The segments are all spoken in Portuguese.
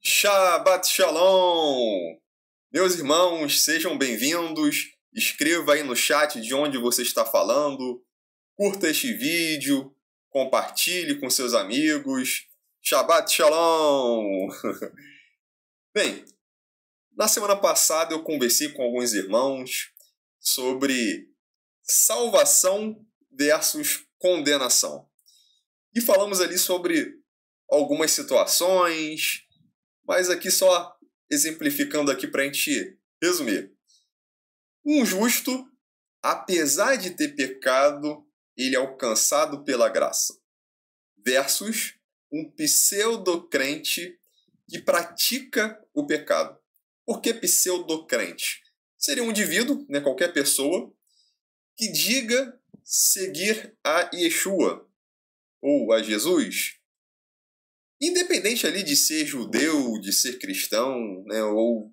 Shabbat Shalom! Meus irmãos, sejam bem-vindos. Escreva aí no chat de onde você está falando. Curta este vídeo, compartilhe com seus amigos. Shabbat Shalom! Bem, na semana passada eu conversei com alguns irmãos sobre salvação versus condenação. E falamos ali sobre algumas situações, mas aqui só exemplificando aqui para a gente resumir. Um justo, apesar de ter pecado, ele é alcançado pela graça. Versus um pseudo-crente que pratica o pecado. Por que pseudo-crente? Seria um indivíduo, né, qualquer pessoa, que diga seguir a Yeshua ou a Jesus, independente ali de ser judeu, de ser cristão, né, ou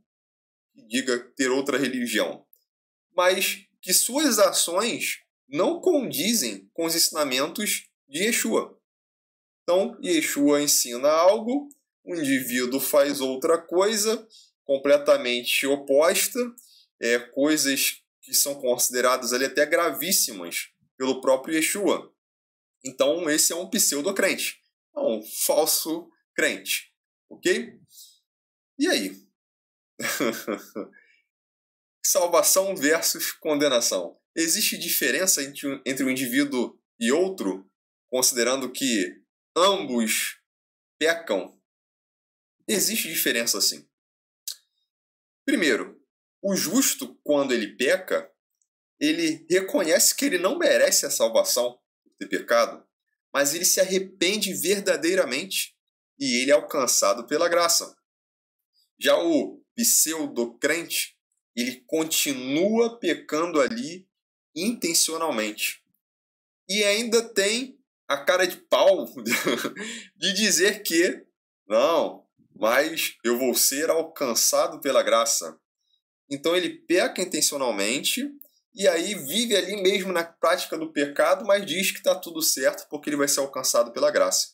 diga ter outra religião, mas que suas ações não condizem com os ensinamentos de Yeshua. Então, Yeshua ensina algo, o indivíduo faz outra coisa completamente oposta, é, coisas que são consideradas ali até gravíssimas pelo próprio Yeshua. Então, esse é um pseudo-crente é um falso crente, ok? E aí? Salvação versus condenação. Existe diferença entre um indivíduo e outro, considerando que ambos pecam? Existe diferença sim. Primeiro, o justo, quando ele peca, ele reconhece que ele não merece a salvação por ter pecado mas ele se arrepende verdadeiramente e ele é alcançado pela graça. Já o pseudo-crente, ele continua pecando ali intencionalmente. E ainda tem a cara de pau de dizer que, não, mas eu vou ser alcançado pela graça. Então ele peca intencionalmente e aí vive ali mesmo na prática do pecado, mas diz que está tudo certo porque ele vai ser alcançado pela graça.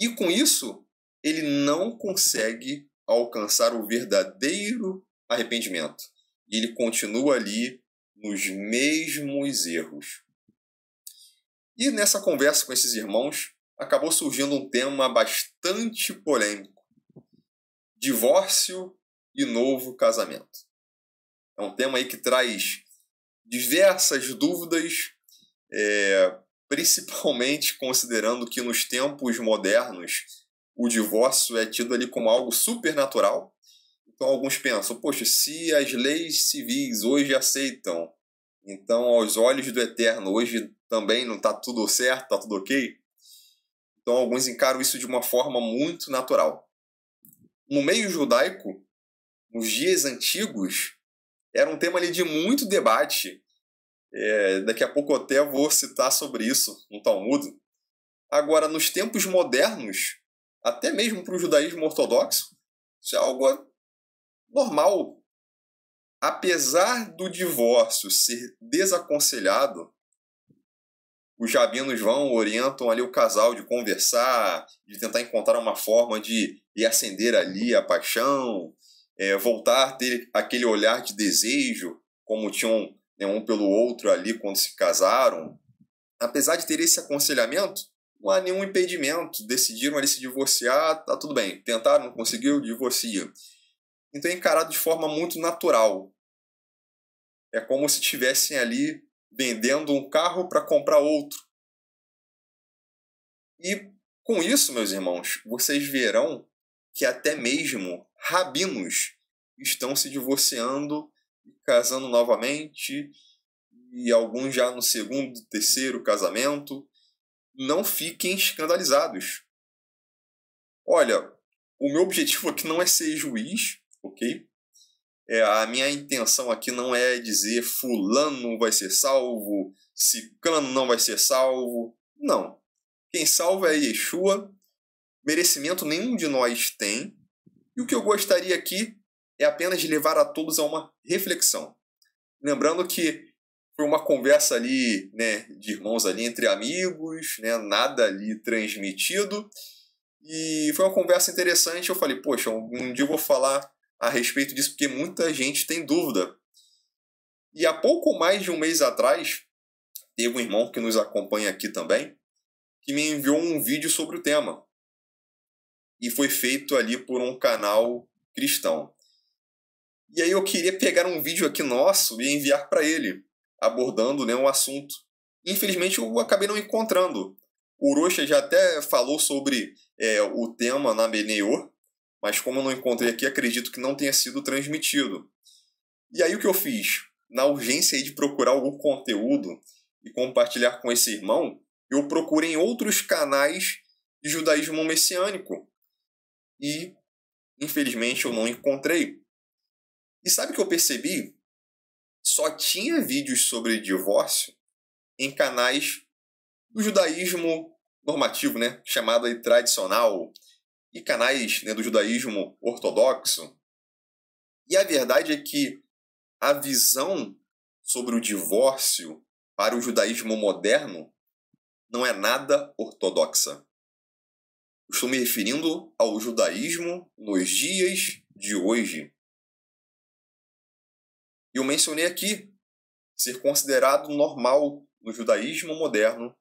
E com isso, ele não consegue alcançar o verdadeiro arrependimento. E ele continua ali nos mesmos erros. E nessa conversa com esses irmãos, acabou surgindo um tema bastante polêmico: divórcio e novo casamento. É um tema aí que traz diversas dúvidas, é, principalmente considerando que nos tempos modernos o divórcio é tido ali como algo supernatural. Então alguns pensam, poxa, se as leis civis hoje aceitam, então aos olhos do eterno hoje também não está tudo certo, está tudo ok. Então alguns encaram isso de uma forma muito natural. No meio judaico, nos dias antigos, era um tema ali de muito debate. É, daqui a pouco eu até vou citar sobre isso no Talmud. Agora, nos tempos modernos, até mesmo para o judaísmo ortodoxo, isso é algo normal. Apesar do divórcio ser desaconselhado, os rabinos vão, orientam ali o casal de conversar, de tentar encontrar uma forma de, reacender acender ali a paixão, é, voltar a ter aquele olhar de desejo, como tinham né, um pelo outro ali quando se casaram. Apesar de ter esse aconselhamento, não há nenhum impedimento. Decidiram ali se divorciar, tá tudo bem. Tentaram, não conseguiu, divorcia. Então é encarado de forma muito natural. É como se estivessem ali vendendo um carro para comprar outro. E com isso, meus irmãos, vocês verão que até mesmo rabinos estão se divorciando e casando novamente, e alguns já no segundo, terceiro casamento. Não fiquem escandalizados. Olha, o meu objetivo aqui não é ser juiz, ok? É, a minha intenção aqui não é dizer fulano vai ser salvo, ciclano não vai ser salvo. Não. Quem salva é Yeshua. Merecimento nenhum de nós tem. E o que eu gostaria aqui é apenas de levar a todos a uma reflexão. Lembrando que foi uma conversa ali, né, de irmãos ali entre amigos, né, nada ali transmitido. E foi uma conversa interessante. Eu falei, poxa, um dia eu vou falar a respeito disso, porque muita gente tem dúvida. E há pouco mais de um mês atrás, teve um irmão que nos acompanha aqui também, que me enviou um vídeo sobre o tema e foi feito ali por um canal cristão. E aí eu queria pegar um vídeo aqui nosso e enviar para ele, abordando né, um assunto. Infelizmente eu acabei não encontrando. O Rocha já até falou sobre é, o tema na Beneior, mas como eu não encontrei aqui, acredito que não tenha sido transmitido. E aí o que eu fiz? Na urgência de procurar algum conteúdo e compartilhar com esse irmão, eu procurei em outros canais de judaísmo messiânico, e infelizmente eu não encontrei. E sabe o que eu percebi? Só tinha vídeos sobre divórcio em canais do judaísmo normativo, né, chamado aí tradicional, e canais né, do judaísmo ortodoxo. E a verdade é que a visão sobre o divórcio para o judaísmo moderno não é nada ortodoxa. Estou me referindo ao judaísmo nos dias de hoje. e Eu mencionei aqui ser considerado normal no judaísmo moderno,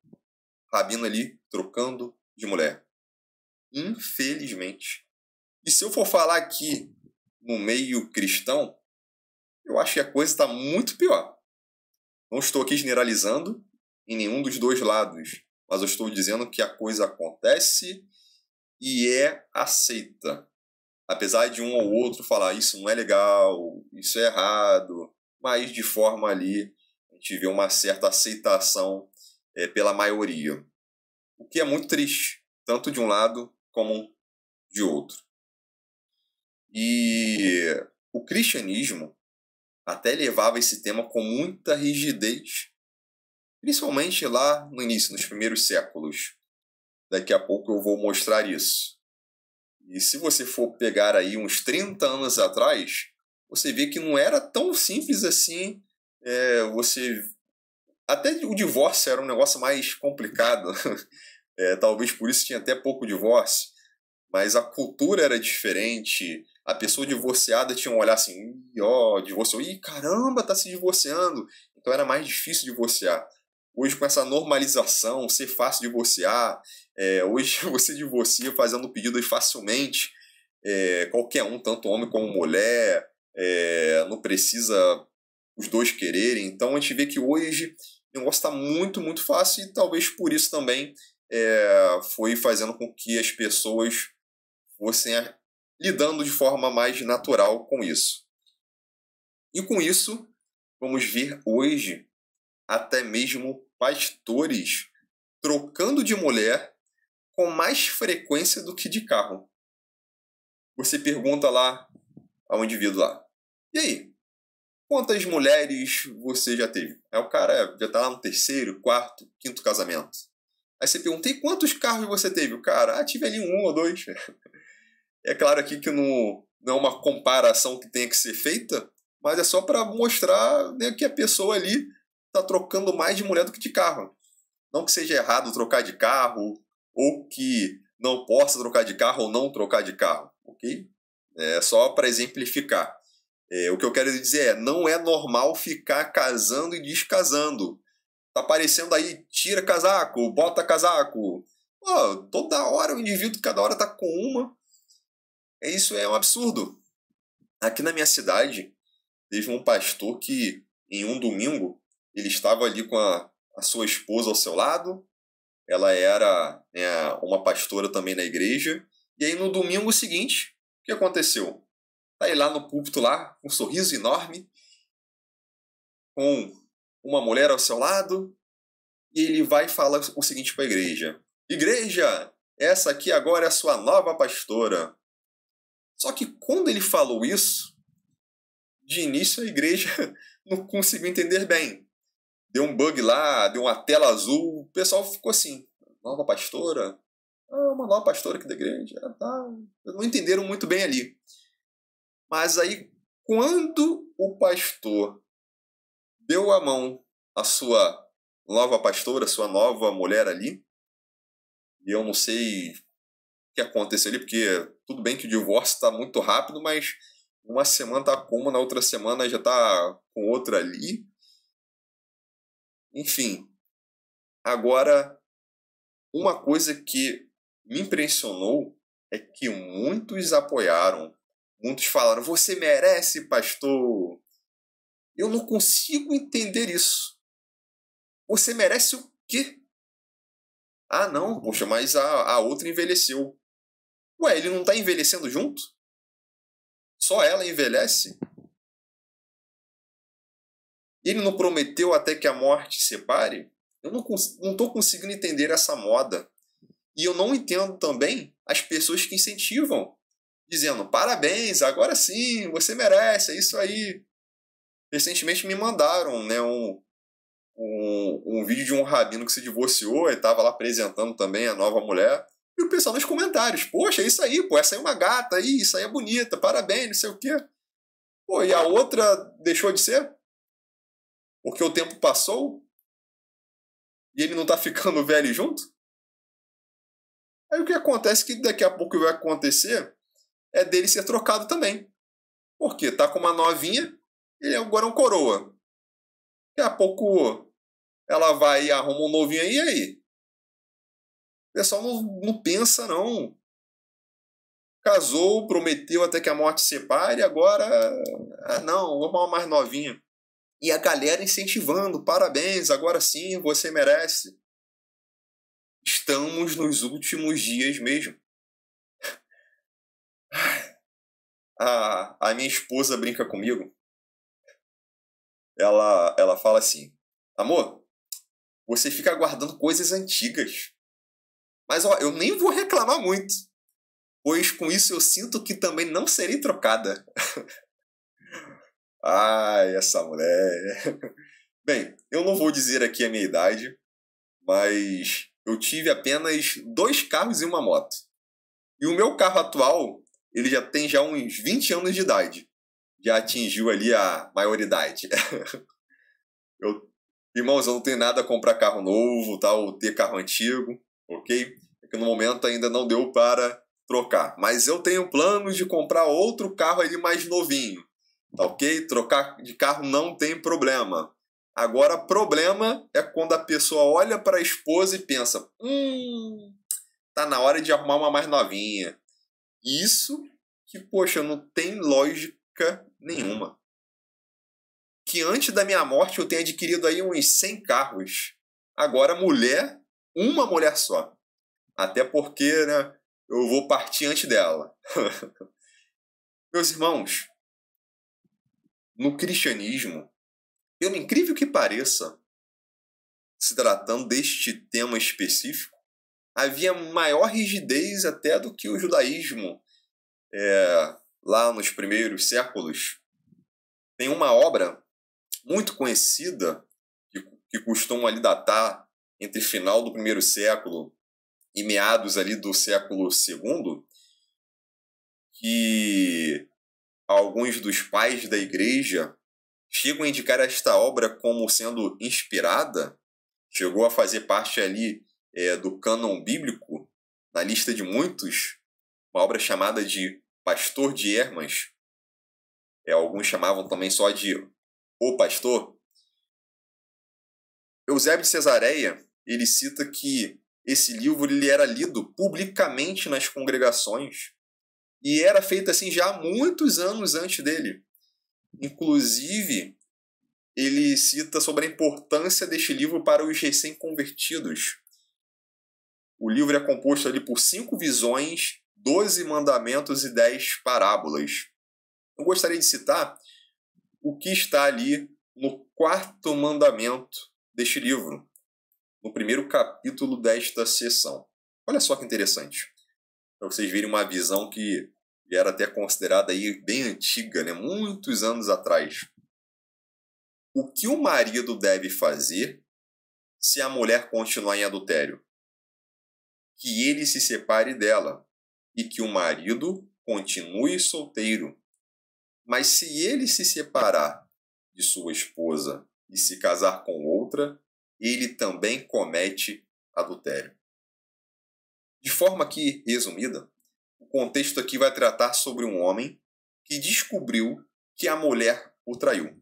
Rabino ali trocando de mulher. Infelizmente. E se eu for falar aqui no meio cristão, eu acho que a coisa está muito pior. Não estou aqui generalizando em nenhum dos dois lados, mas eu estou dizendo que a coisa acontece e é aceita. Apesar de um ou outro falar isso não é legal, isso é errado, mas de forma ali a gente vê uma certa aceitação é, pela maioria. O que é muito triste, tanto de um lado como de outro. E o cristianismo até levava esse tema com muita rigidez, principalmente lá no início, nos primeiros séculos. Daqui a pouco eu vou mostrar isso. E se você for pegar aí uns 30 anos atrás, você vê que não era tão simples assim. É, você até o divórcio era um negócio mais complicado. É, talvez por isso tinha até pouco divórcio. Mas a cultura era diferente. A pessoa divorciada tinha um olhar assim, ó, divorciou, ih, caramba, tá se divorciando. Então era mais difícil divorciar. Hoje, com essa normalização, ser fácil divorciar, é, hoje você divorcia fazendo pedidos facilmente, é, qualquer um, tanto homem como mulher, é, não precisa os dois quererem. Então a gente vê que hoje o negócio está muito, muito fácil e talvez por isso também é, foi fazendo com que as pessoas fossem lidando de forma mais natural com isso. E com isso, vamos ver hoje até mesmo pastores trocando de mulher com mais frequência do que de carro. Você pergunta lá ao indivíduo lá: "E aí? Quantas mulheres você já teve?" É o cara já tá lá no terceiro, quarto, quinto casamento. Aí você pergunta: "E quantos carros você teve?" O cara: "Ah, tive ali um ou dois." É claro aqui que não, não é uma comparação que tenha que ser feita, mas é só para mostrar né, que a pessoa ali está trocando mais de mulher do que de carro. Não que seja errado trocar de carro, ou que não possa trocar de carro ou não trocar de carro, ok? É só para exemplificar. É, o que eu quero dizer é, não é normal ficar casando e descasando. Tá aparecendo aí, tira casaco, bota casaco. Oh, toda hora o indivíduo, cada hora tá com uma. É, isso é um absurdo. Aqui na minha cidade, teve um pastor que, em um domingo, ele estava ali com a, a sua esposa ao seu lado, ela era né, uma pastora também na igreja, e aí no domingo seguinte, o que aconteceu? Tá ele lá no púlpito lá, com um sorriso enorme, com uma mulher ao seu lado, e ele vai falar o seguinte para a igreja: Igreja, essa aqui agora é a sua nova pastora. Só que quando ele falou isso, de início a igreja não conseguiu entender bem deu um bug lá, deu uma tela azul, o pessoal ficou assim, nova pastora, ah, uma nova pastora aqui da igreja, ah, tá. não entenderam muito bem ali. Mas aí, quando o pastor deu a mão à sua nova pastora, sua nova mulher ali, e eu não sei o que aconteceu ali, porque tudo bem que o divórcio está muito rápido, mas uma semana tá com uma, na outra semana já tá com outra ali. Enfim, agora, uma coisa que me impressionou é que muitos apoiaram, muitos falaram: Você merece, pastor. Eu não consigo entender isso. Você merece o quê? Ah, não, poxa, mas a, a outra envelheceu. Ué, ele não está envelhecendo junto? Só ela envelhece? Ele não prometeu até que a morte separe? Eu não estou conseguindo entender essa moda. E eu não entendo também as pessoas que incentivam, dizendo parabéns, agora sim, você merece, é isso aí. Recentemente me mandaram né, um, um, um vídeo de um rabino que se divorciou e estava lá apresentando também a nova mulher. E o pessoal nos comentários, poxa, é isso aí, pô, essa aí é uma gata aí, isso aí é bonita, parabéns, não sei o quê. Pô, e a outra deixou de ser? Porque o tempo passou e ele não tá ficando velho junto? Aí o que acontece é que daqui a pouco vai acontecer é dele ser trocado também. Porque tá com uma novinha, ele agora é um coroa. Daqui a pouco ela vai e arruma um novinho aí, e aí? O pessoal não, não pensa, não. Casou, prometeu até que a morte separe, agora. Ah, não, vamos arrumar mais novinha. E a galera incentivando, parabéns, agora sim, você merece. Estamos nos últimos dias mesmo. A, a minha esposa brinca comigo. Ela, ela fala assim: Amor, você fica guardando coisas antigas. Mas ó, eu nem vou reclamar muito, pois com isso eu sinto que também não serei trocada. Ai, essa mulher. Bem, eu não vou dizer aqui a minha idade, mas eu tive apenas dois carros e uma moto. E o meu carro atual, ele já tem já uns 20 anos de idade. Já atingiu ali a maioridade. eu, irmãos, eu não tenho nada a comprar carro novo, tal, tá, ter carro antigo, ok? É que no momento ainda não deu para trocar. Mas eu tenho planos de comprar outro carro ali mais novinho. Tá ok? Trocar de carro não tem problema. Agora, problema é quando a pessoa olha para a esposa e pensa: hum, tá na hora de arrumar uma mais novinha. Isso que, poxa, não tem lógica nenhuma. Que antes da minha morte eu tenha adquirido aí uns 100 carros. Agora, mulher, uma mulher só. Até porque, né, eu vou partir antes dela. Meus irmãos, no cristianismo, pelo incrível que pareça, se tratando deste tema específico, havia maior rigidez até do que o judaísmo é, lá nos primeiros séculos. Tem uma obra muito conhecida que, que costuma ali datar entre final do primeiro século e meados ali do século segundo, que alguns dos pais da igreja chegam a indicar esta obra como sendo inspirada, chegou a fazer parte ali é, do cânon bíblico, na lista de muitos, uma obra chamada de Pastor de Hermas. É, alguns chamavam também só de O Pastor. Eusébio de Cesareia, ele cita que esse livro ele era lido publicamente nas congregações e era feita assim já há muitos anos antes dele. Inclusive, ele cita sobre a importância deste livro para os recém-convertidos. O livro é composto ali por cinco visões, doze mandamentos e dez parábolas. Eu gostaria de citar o que está ali no quarto mandamento deste livro, no primeiro capítulo desta sessão. Olha só que interessante para vocês verem uma visão que era até considerada aí bem antiga, né? muitos anos atrás. O que o marido deve fazer se a mulher continuar em adultério? Que ele se separe dela e que o marido continue solteiro. Mas se ele se separar de sua esposa e se casar com outra, ele também comete adultério. De forma que, resumida, o contexto aqui vai tratar sobre um homem que descobriu que a mulher o traiu.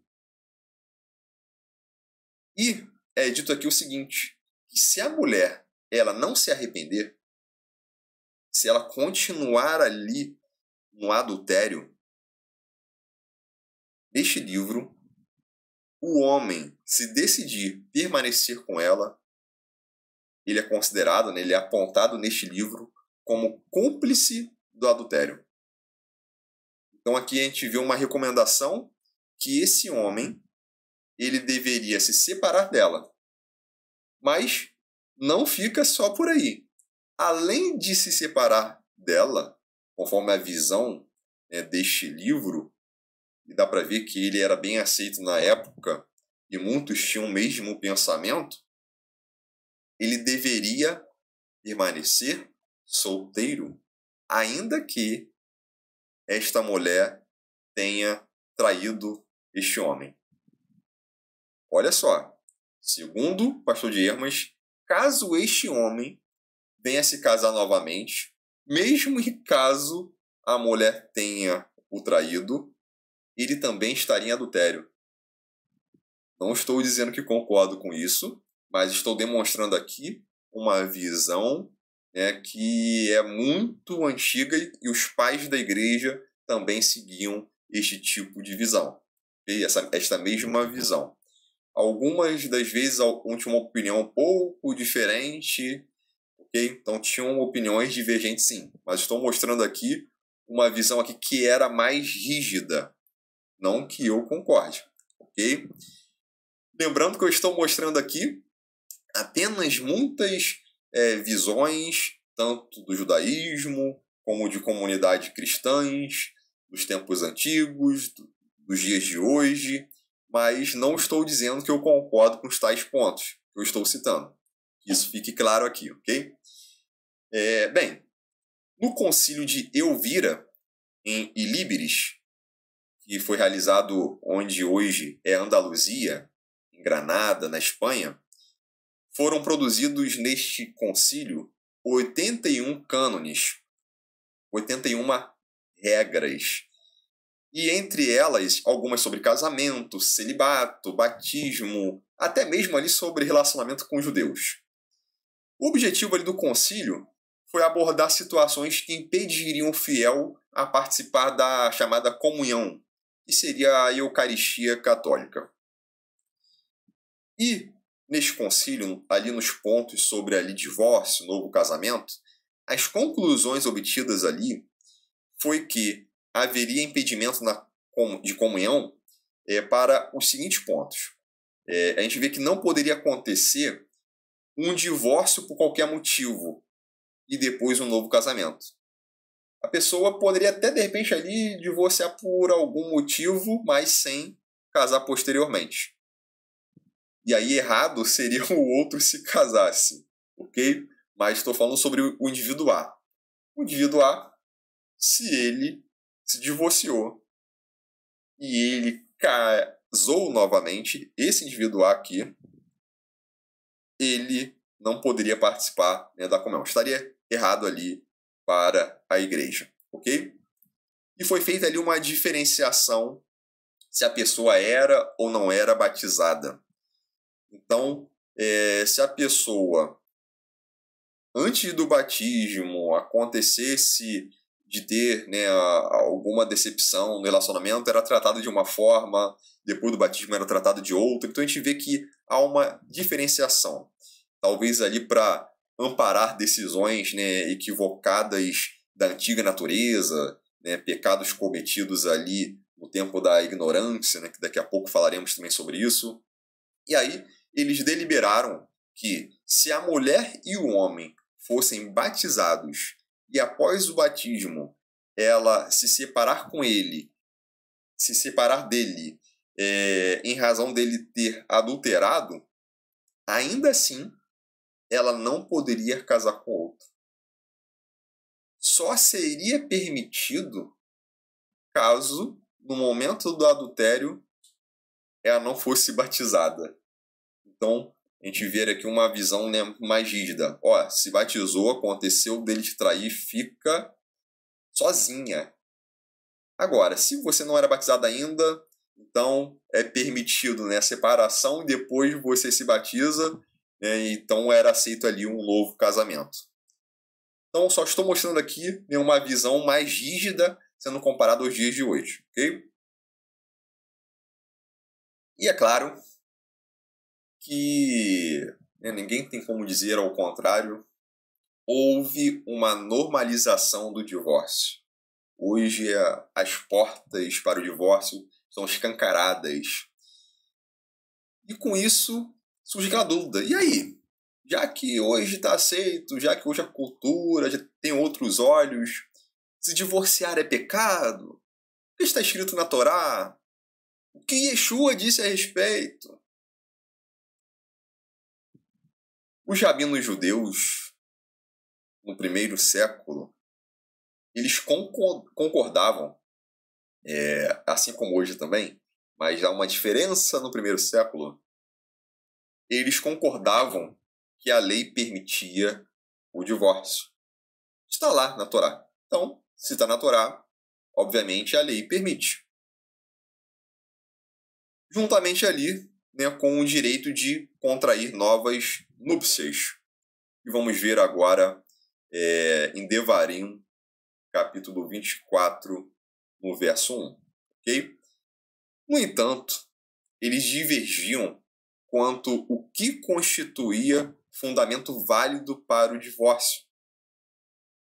E é dito aqui o seguinte, que se a mulher ela não se arrepender, se ela continuar ali no adultério, neste livro, o homem, se decidir permanecer com ela, ele é considerado, né, ele é apontado neste livro como cúmplice do adultério. Então aqui a gente vê uma recomendação que esse homem ele deveria se separar dela. Mas não fica só por aí. Além de se separar dela, conforme a visão né, deste livro, e dá para ver que ele era bem aceito na época e muitos tinham o mesmo pensamento, ele deveria permanecer solteiro, ainda que esta mulher tenha traído este homem. Olha só, segundo pastor de Hermas, caso este homem venha se casar novamente, mesmo em caso a mulher tenha o traído, ele também estaria em adultério. Não estou dizendo que concordo com isso, mas estou demonstrando aqui uma visão né, que é muito antiga e os pais da igreja também seguiam este tipo de visão, essa, esta mesma visão. Algumas das vezes tinham uma opinião um pouco diferente, ok? Então tinham opiniões divergentes sim, mas estou mostrando aqui uma visão aqui que era mais rígida, não que eu concorde, ok? Lembrando que eu estou mostrando aqui apenas muitas é, visões, tanto do judaísmo como de comunidades cristãs, dos tempos antigos, dos dias de hoje, mas não estou dizendo que eu concordo com os tais pontos que eu estou citando. Isso fique claro aqui, ok? É, bem, no concílio de Elvira, em Ilíberis, que foi realizado onde hoje é Andaluzia, em Granada, na Espanha, foram produzidos neste concílio 81 cânones, 81 regras. E entre elas, algumas sobre casamento, celibato, batismo, até mesmo ali sobre relacionamento com judeus. O objetivo ali do concílio foi abordar situações que impediriam o fiel a participar da chamada comunhão, que seria a Eucaristia Católica. E Neste concílio, ali nos pontos sobre ali divórcio, novo casamento, as conclusões obtidas ali foi que haveria impedimento na, de comunhão é, para os seguintes pontos. É, a gente vê que não poderia acontecer um divórcio por qualquer motivo e depois um novo casamento. A pessoa poderia até de repente ali divorciar por algum motivo, mas sem casar posteriormente. E aí errado seria o outro se casasse, ok? Mas estou falando sobre o indivíduo A. O indivíduo A, se ele se divorciou e ele casou novamente, esse indivíduo A aqui, ele não poderia participar né, da comunhão. Estaria errado ali para a igreja, ok? E foi feita ali uma diferenciação se a pessoa era ou não era batizada. Então, é, se a pessoa, antes do batismo, acontecesse de ter né, alguma decepção no relacionamento, era tratada de uma forma, depois do batismo era tratada de outra. Então a gente vê que há uma diferenciação, talvez ali para amparar decisões né, equivocadas da antiga natureza, né, pecados cometidos ali no tempo da ignorância, né, que daqui a pouco falaremos também sobre isso. E aí eles deliberaram que, se a mulher e o homem fossem batizados e após o batismo ela se separar com ele, se separar dele, é, em razão dele ter adulterado, ainda assim ela não poderia casar com outro. Só seria permitido caso, no momento do adultério, ela não fosse batizada. Então, a gente vê aqui uma visão né, mais rígida. Ó, se batizou, aconteceu dele te trair, fica sozinha. Agora, se você não era batizado ainda, então é permitido né, a separação e depois você se batiza, né, então era aceito ali um novo casamento. Então, só estou mostrando aqui né, uma visão mais rígida sendo comparado aos dias de hoje, ok? E é claro que né, ninguém tem como dizer ao contrário, houve uma normalização do divórcio. Hoje as portas para o divórcio são escancaradas. E com isso surge aquela dúvida: e aí? Já que hoje está aceito, já que hoje a cultura já tem outros olhos, se divorciar é pecado? O que está escrito na Torá? O que Yeshua disse a respeito? Os rabinos judeus, no primeiro século, eles concordavam, é, assim como hoje também, mas há uma diferença no primeiro século. Eles concordavam que a lei permitia o divórcio. Está lá na Torá. Então, se está na Torá, obviamente a lei permite. Juntamente ali, né, com o direito de contrair novas núpcias. E vamos ver agora é, em Devarim, capítulo 24, no verso 1. Okay? No entanto, eles divergiam quanto o que constituía fundamento válido para o divórcio.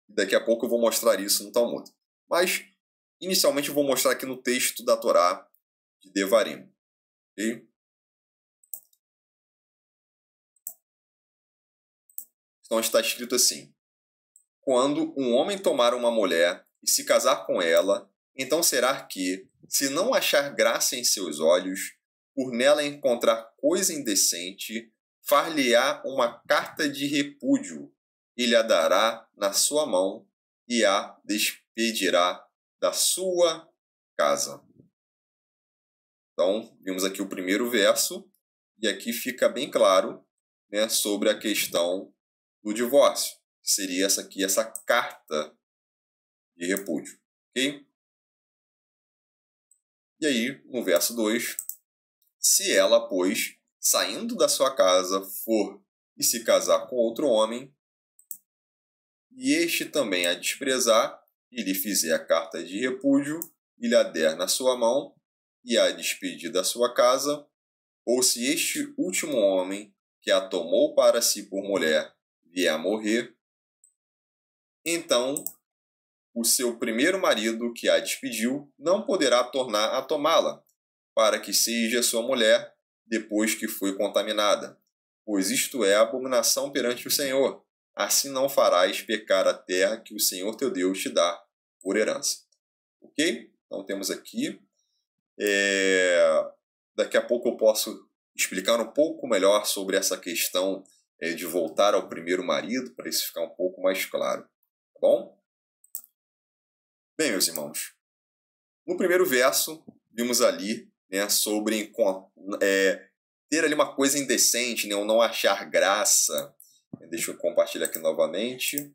Daqui a pouco eu vou mostrar isso no Talmud. Mas, inicialmente, eu vou mostrar aqui no texto da Torá de Devarim. Okay? Então está escrito assim: Quando um homem tomar uma mulher e se casar com ela, então será que, se não achar graça em seus olhos, por nela encontrar coisa indecente, far-lhe-á uma carta de repúdio, e lhe a dará na sua mão, e a despedirá da sua casa. Então, vimos aqui o primeiro verso, e aqui fica bem claro né, sobre a questão do divórcio, que seria essa aqui, essa carta de repúdio. Ok? E aí, no verso 2, se ela, pois, saindo da sua casa, for e se casar com outro homem, e este também a desprezar, e lhe fizer a carta de repúdio, e lhe a der na sua mão, e a despedir da sua casa, ou se este último homem, que a tomou para si por mulher, vier a morrer, então o seu primeiro marido que a despediu não poderá tornar a tomá-la, para que seja sua mulher depois que foi contaminada, pois isto é abominação perante o Senhor. Assim não farás pecar a terra que o Senhor teu Deus te dá por herança. Ok? Então temos aqui. É... Daqui a pouco eu posso explicar um pouco melhor sobre essa questão é, de voltar ao primeiro marido, para isso ficar um pouco mais claro. Tá bom? Bem, meus irmãos, no primeiro verso, vimos ali né, sobre é, ter ali uma coisa indecente, né, ou não achar graça. Deixa eu compartilhar aqui novamente.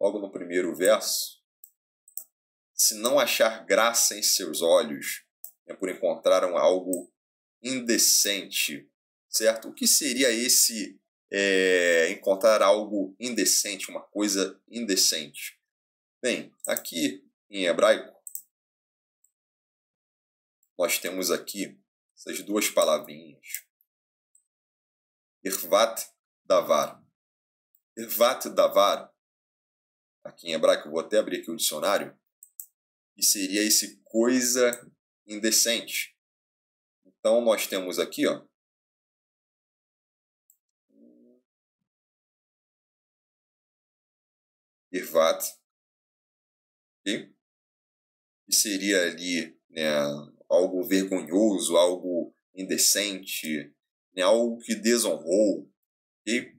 Logo no primeiro verso. Se não achar graça em seus olhos, é por encontraram algo indecente certo? O que seria esse é, encontrar algo indecente, uma coisa indecente? Bem, aqui em hebraico, nós temos aqui essas duas palavrinhas. Irvat Davar. Irvat Davar, aqui em hebraico, vou até abrir aqui o dicionário, e seria esse coisa indecente. Então nós temos aqui, ó, Irvat, okay? que seria ali né, algo vergonhoso, algo indecente, né, algo que desonrou. Okay?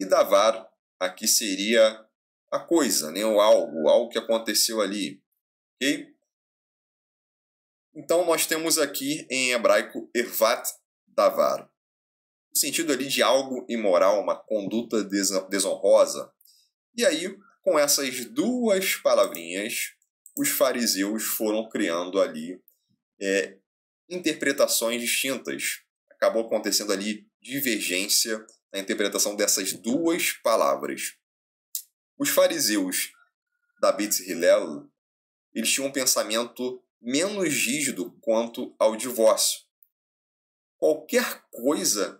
E Davar aqui seria a coisa, né, o algo, algo que aconteceu ali. Okay? Então nós temos aqui em hebraico Ervat Davar. O sentido ali de algo imoral, uma conduta desonrosa. E aí com essas duas palavrinhas, os fariseus foram criando ali é, interpretações distintas. Acabou acontecendo ali divergência na interpretação dessas duas palavras. Os fariseus da Beit Hillel, eles tinham um pensamento menos rígido quanto ao divórcio. Qualquer coisa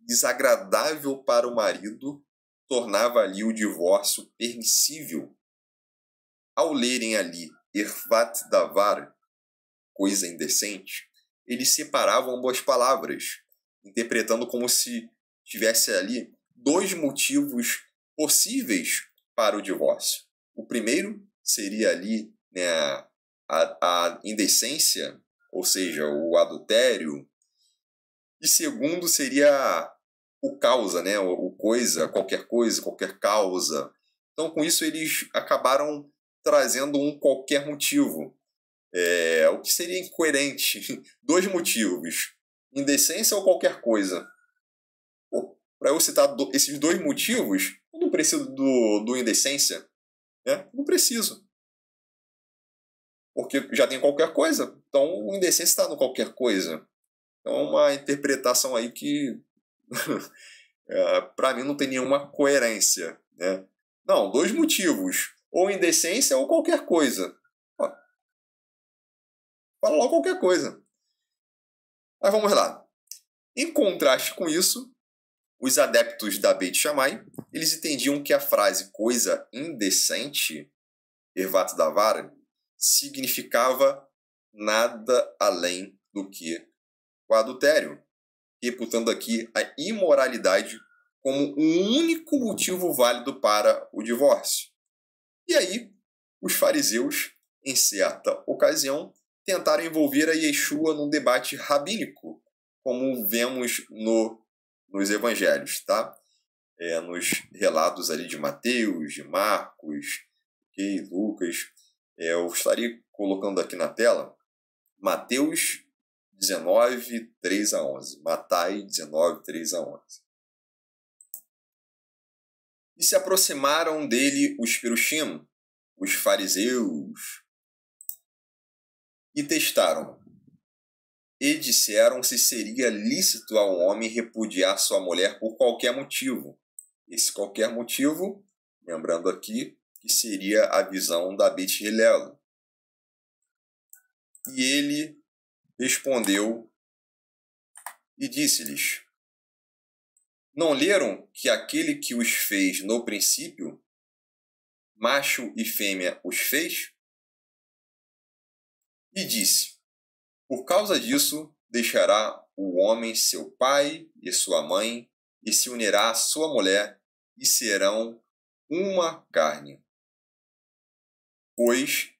desagradável para o marido tornava ali o divórcio permissível. Ao lerem ali Irvat Davar, coisa indecente, eles separavam ambas palavras, interpretando como se tivesse ali dois motivos possíveis para o divórcio. O primeiro seria ali né, a, a indecência, ou seja, o adultério. E segundo seria o causa, né? O, o coisa, qualquer coisa, qualquer causa. Então, com isso, eles acabaram trazendo um qualquer motivo. É, o que seria incoerente? Dois motivos: indecência ou qualquer coisa. Para eu citar do, esses dois motivos, eu não preciso do, do indecência. Né? Não preciso. Porque já tem qualquer coisa. Então, o indecência está no qualquer coisa. Então, é uma interpretação aí que É, para mim não tem nenhuma coerência. Né? Não, dois motivos. Ou indecência ou qualquer coisa. fala logo qualquer coisa. Mas vamos lá. Em contraste com isso, os adeptos da Beit Shammai, eles entendiam que a frase coisa indecente, Ervato Davar, significava nada além do que o adultério reputando aqui a imoralidade como um único motivo válido para o divórcio. E aí, os fariseus, em certa ocasião, tentaram envolver a Yeshua num debate rabínico, como vemos no, nos evangelhos, tá? É, nos relatos ali de Mateus, de Marcos, e Lucas. É, eu estaria colocando aqui na tela Mateus 19, 3 a 11. Matai 19, 3 a 11. E se aproximaram dele os pirushim, os fariseus, e testaram. E disseram se seria lícito ao homem repudiar sua mulher por qualquer motivo. Esse qualquer motivo, lembrando aqui, que seria a visão da Beth Hillel. E ele respondeu e disse-lhes: Não leram que aquele que os fez no princípio, macho e fêmea os fez? E disse: Por causa disso, deixará o homem seu pai e sua mãe, e se unirá à sua mulher, e serão uma carne. Pois,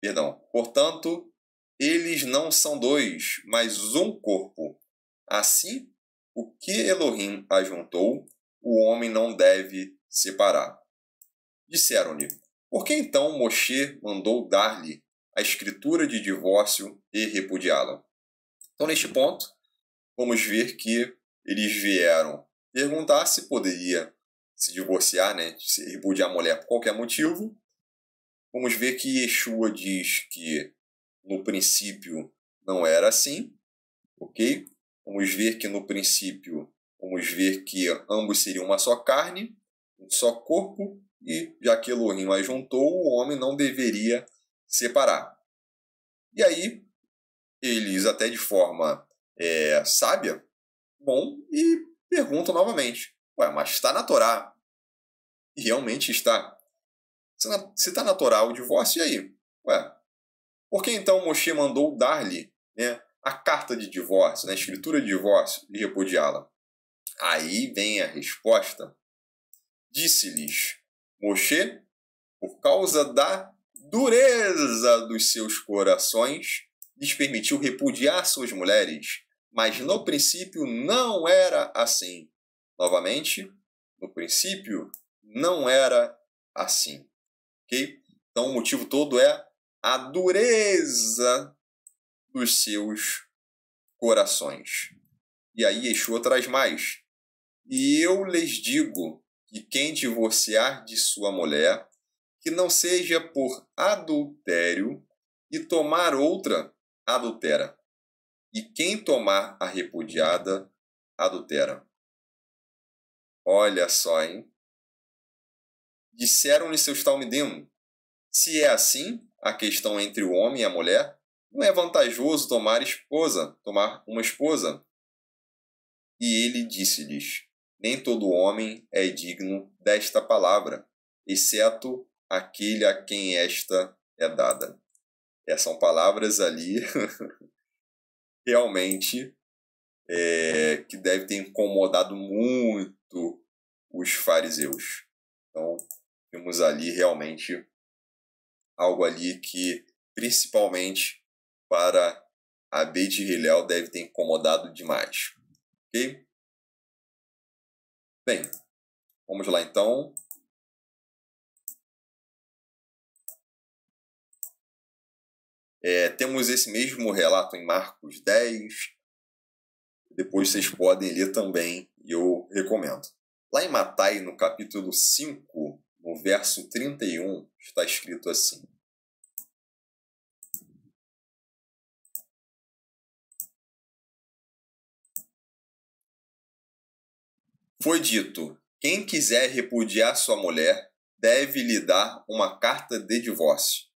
perdão, portanto, eles não são dois, mas um corpo. Assim, o que Elohim ajuntou, o homem não deve separar. Disseram-lhe: Por que então Moshe mandou dar-lhe a escritura de divórcio e repudiá-la? Então, neste ponto, vamos ver que eles vieram perguntar se poderia se divorciar, né, se repudiar a mulher por qualquer motivo. Vamos ver que Yeshua diz que no princípio não era assim, ok? Vamos ver que no princípio vamos ver que ambos seriam uma só carne, um só corpo, e já que Elohim a juntou, o homem não deveria separar. E aí, eles, até de forma é, sábia, bom, e perguntam novamente: Ué, mas está na Torá? E realmente está. Se está na Torá o divórcio, e aí? Ué, por que então Moshe mandou dar-lhe né, a carta de divórcio, né, a escritura de divórcio, e repudiá-la? Aí vem a resposta. Disse-lhes Moshe, por causa da dureza dos seus corações, lhes permitiu repudiar suas mulheres, mas no princípio não era assim. Novamente, no princípio não era assim. Ok? Então o motivo todo é a dureza dos seus corações. E aí Yeshua traz mais. E eu lhes digo que quem divorciar de sua mulher, que não seja por adultério, e tomar outra, adultera. E quem tomar a repudiada, adultera. Olha só, hein? Disseram-lhe seus talmidim: Se é assim, a questão entre o homem e a mulher, não é vantajoso tomar esposa, tomar uma esposa. E ele disse-lhes: Nem todo homem é digno desta palavra, exceto aquele a quem esta é dada. essas é, são palavras ali realmente é, que deve ter incomodado muito os fariseus. Então, temos ali realmente algo ali que, principalmente para a de Hillel, deve ter incomodado demais. Ok? Bem, vamos lá então. É, temos esse mesmo relato em Marcos 10. Depois vocês podem ler também, e eu recomendo. Lá em Matai, no capítulo 5, o verso 31 está escrito assim: Foi dito: quem quiser repudiar sua mulher deve lhe dar uma carta de divórcio.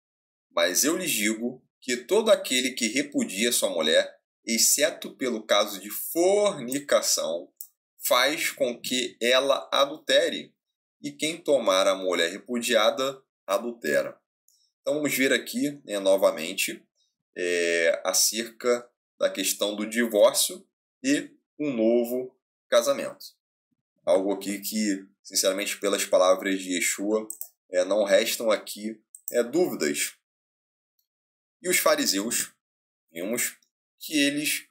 Mas eu lhes digo que todo aquele que repudia sua mulher, exceto pelo caso de fornicação, faz com que ela adultere e quem tomar a mulher repudiada adultera. Então vamos ver aqui né, novamente é, acerca da questão do divórcio e um novo casamento. Algo aqui que, sinceramente, pelas palavras de Yeshua, é, não restam aqui é, dúvidas. E os fariseus, vimos que eles,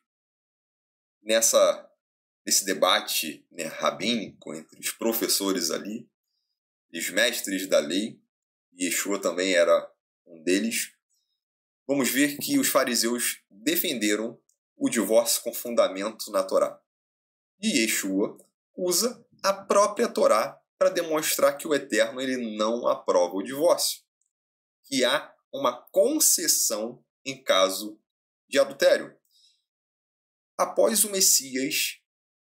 nessa, nesse debate né, rabínico entre os professores ali, os mestres da lei, e Yeshua também era um deles, vamos ver que os fariseus defenderam o divórcio com fundamento na Torá. E Yeshua usa a própria Torá para demonstrar que o Eterno ele não aprova o divórcio, que há uma concessão em caso de adultério. Após o Messias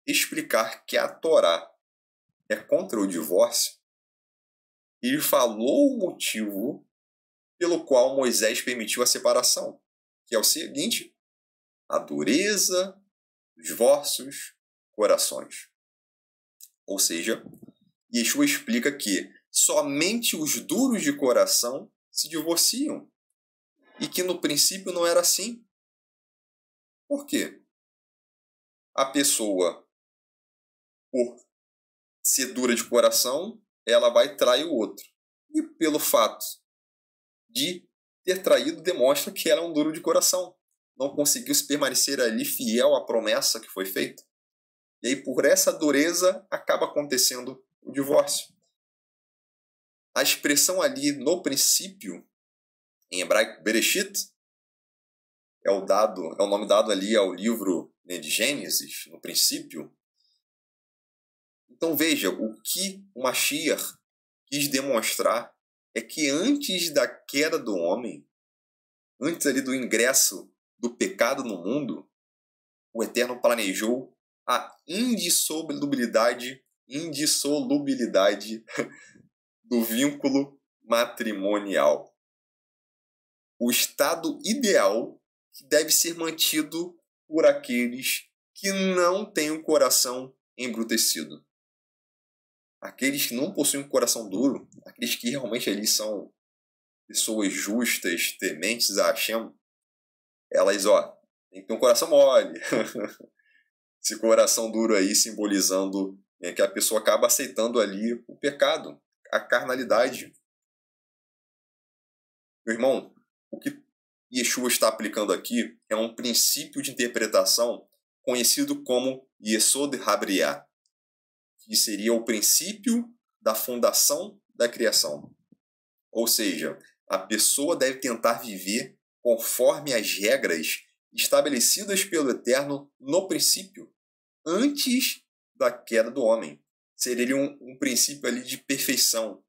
explicar que a Torá é contra o divórcio, ele falou o motivo pelo qual Moisés permitiu a separação, que é o seguinte: a dureza dos vossos corações. Ou seja, Yeshua explica que somente os duros de coração se divorciam e que no princípio não era assim. Por quê? A pessoa, por ser dura de coração, ela vai trair o outro. E pelo fato de ter traído, demonstra que ela é um duro de coração. Não conseguiu se permanecer ali fiel à promessa que foi feita. E aí, por essa dureza, acaba acontecendo o divórcio. A expressão ali no princípio, em hebraico Bereshit, é o dado, é o nome dado ali ao livro né, de Gênesis, no princípio, então veja, o que o Mashiach quis demonstrar é que antes da queda do homem, antes ali do ingresso do pecado no mundo, o Eterno planejou a indissolubilidade, indissolubilidade do vínculo matrimonial. O estado ideal que deve ser mantido por aqueles que não têm o coração embrutecido aqueles que não possuem um coração duro, aqueles que realmente ali são pessoas justas, tementes a Hashem, elas, ó, tem que ter um coração mole. Esse coração duro aí simbolizando é, que a pessoa acaba aceitando ali o pecado, a carnalidade. Meu irmão, o que Yeshua está aplicando aqui é um princípio de interpretação conhecido como Yesod Habriah, que seria o princípio da fundação da criação. Ou seja, a pessoa deve tentar viver conforme as regras estabelecidas pelo Eterno no princípio, antes da queda do homem. Seria um, um princípio ali de perfeição,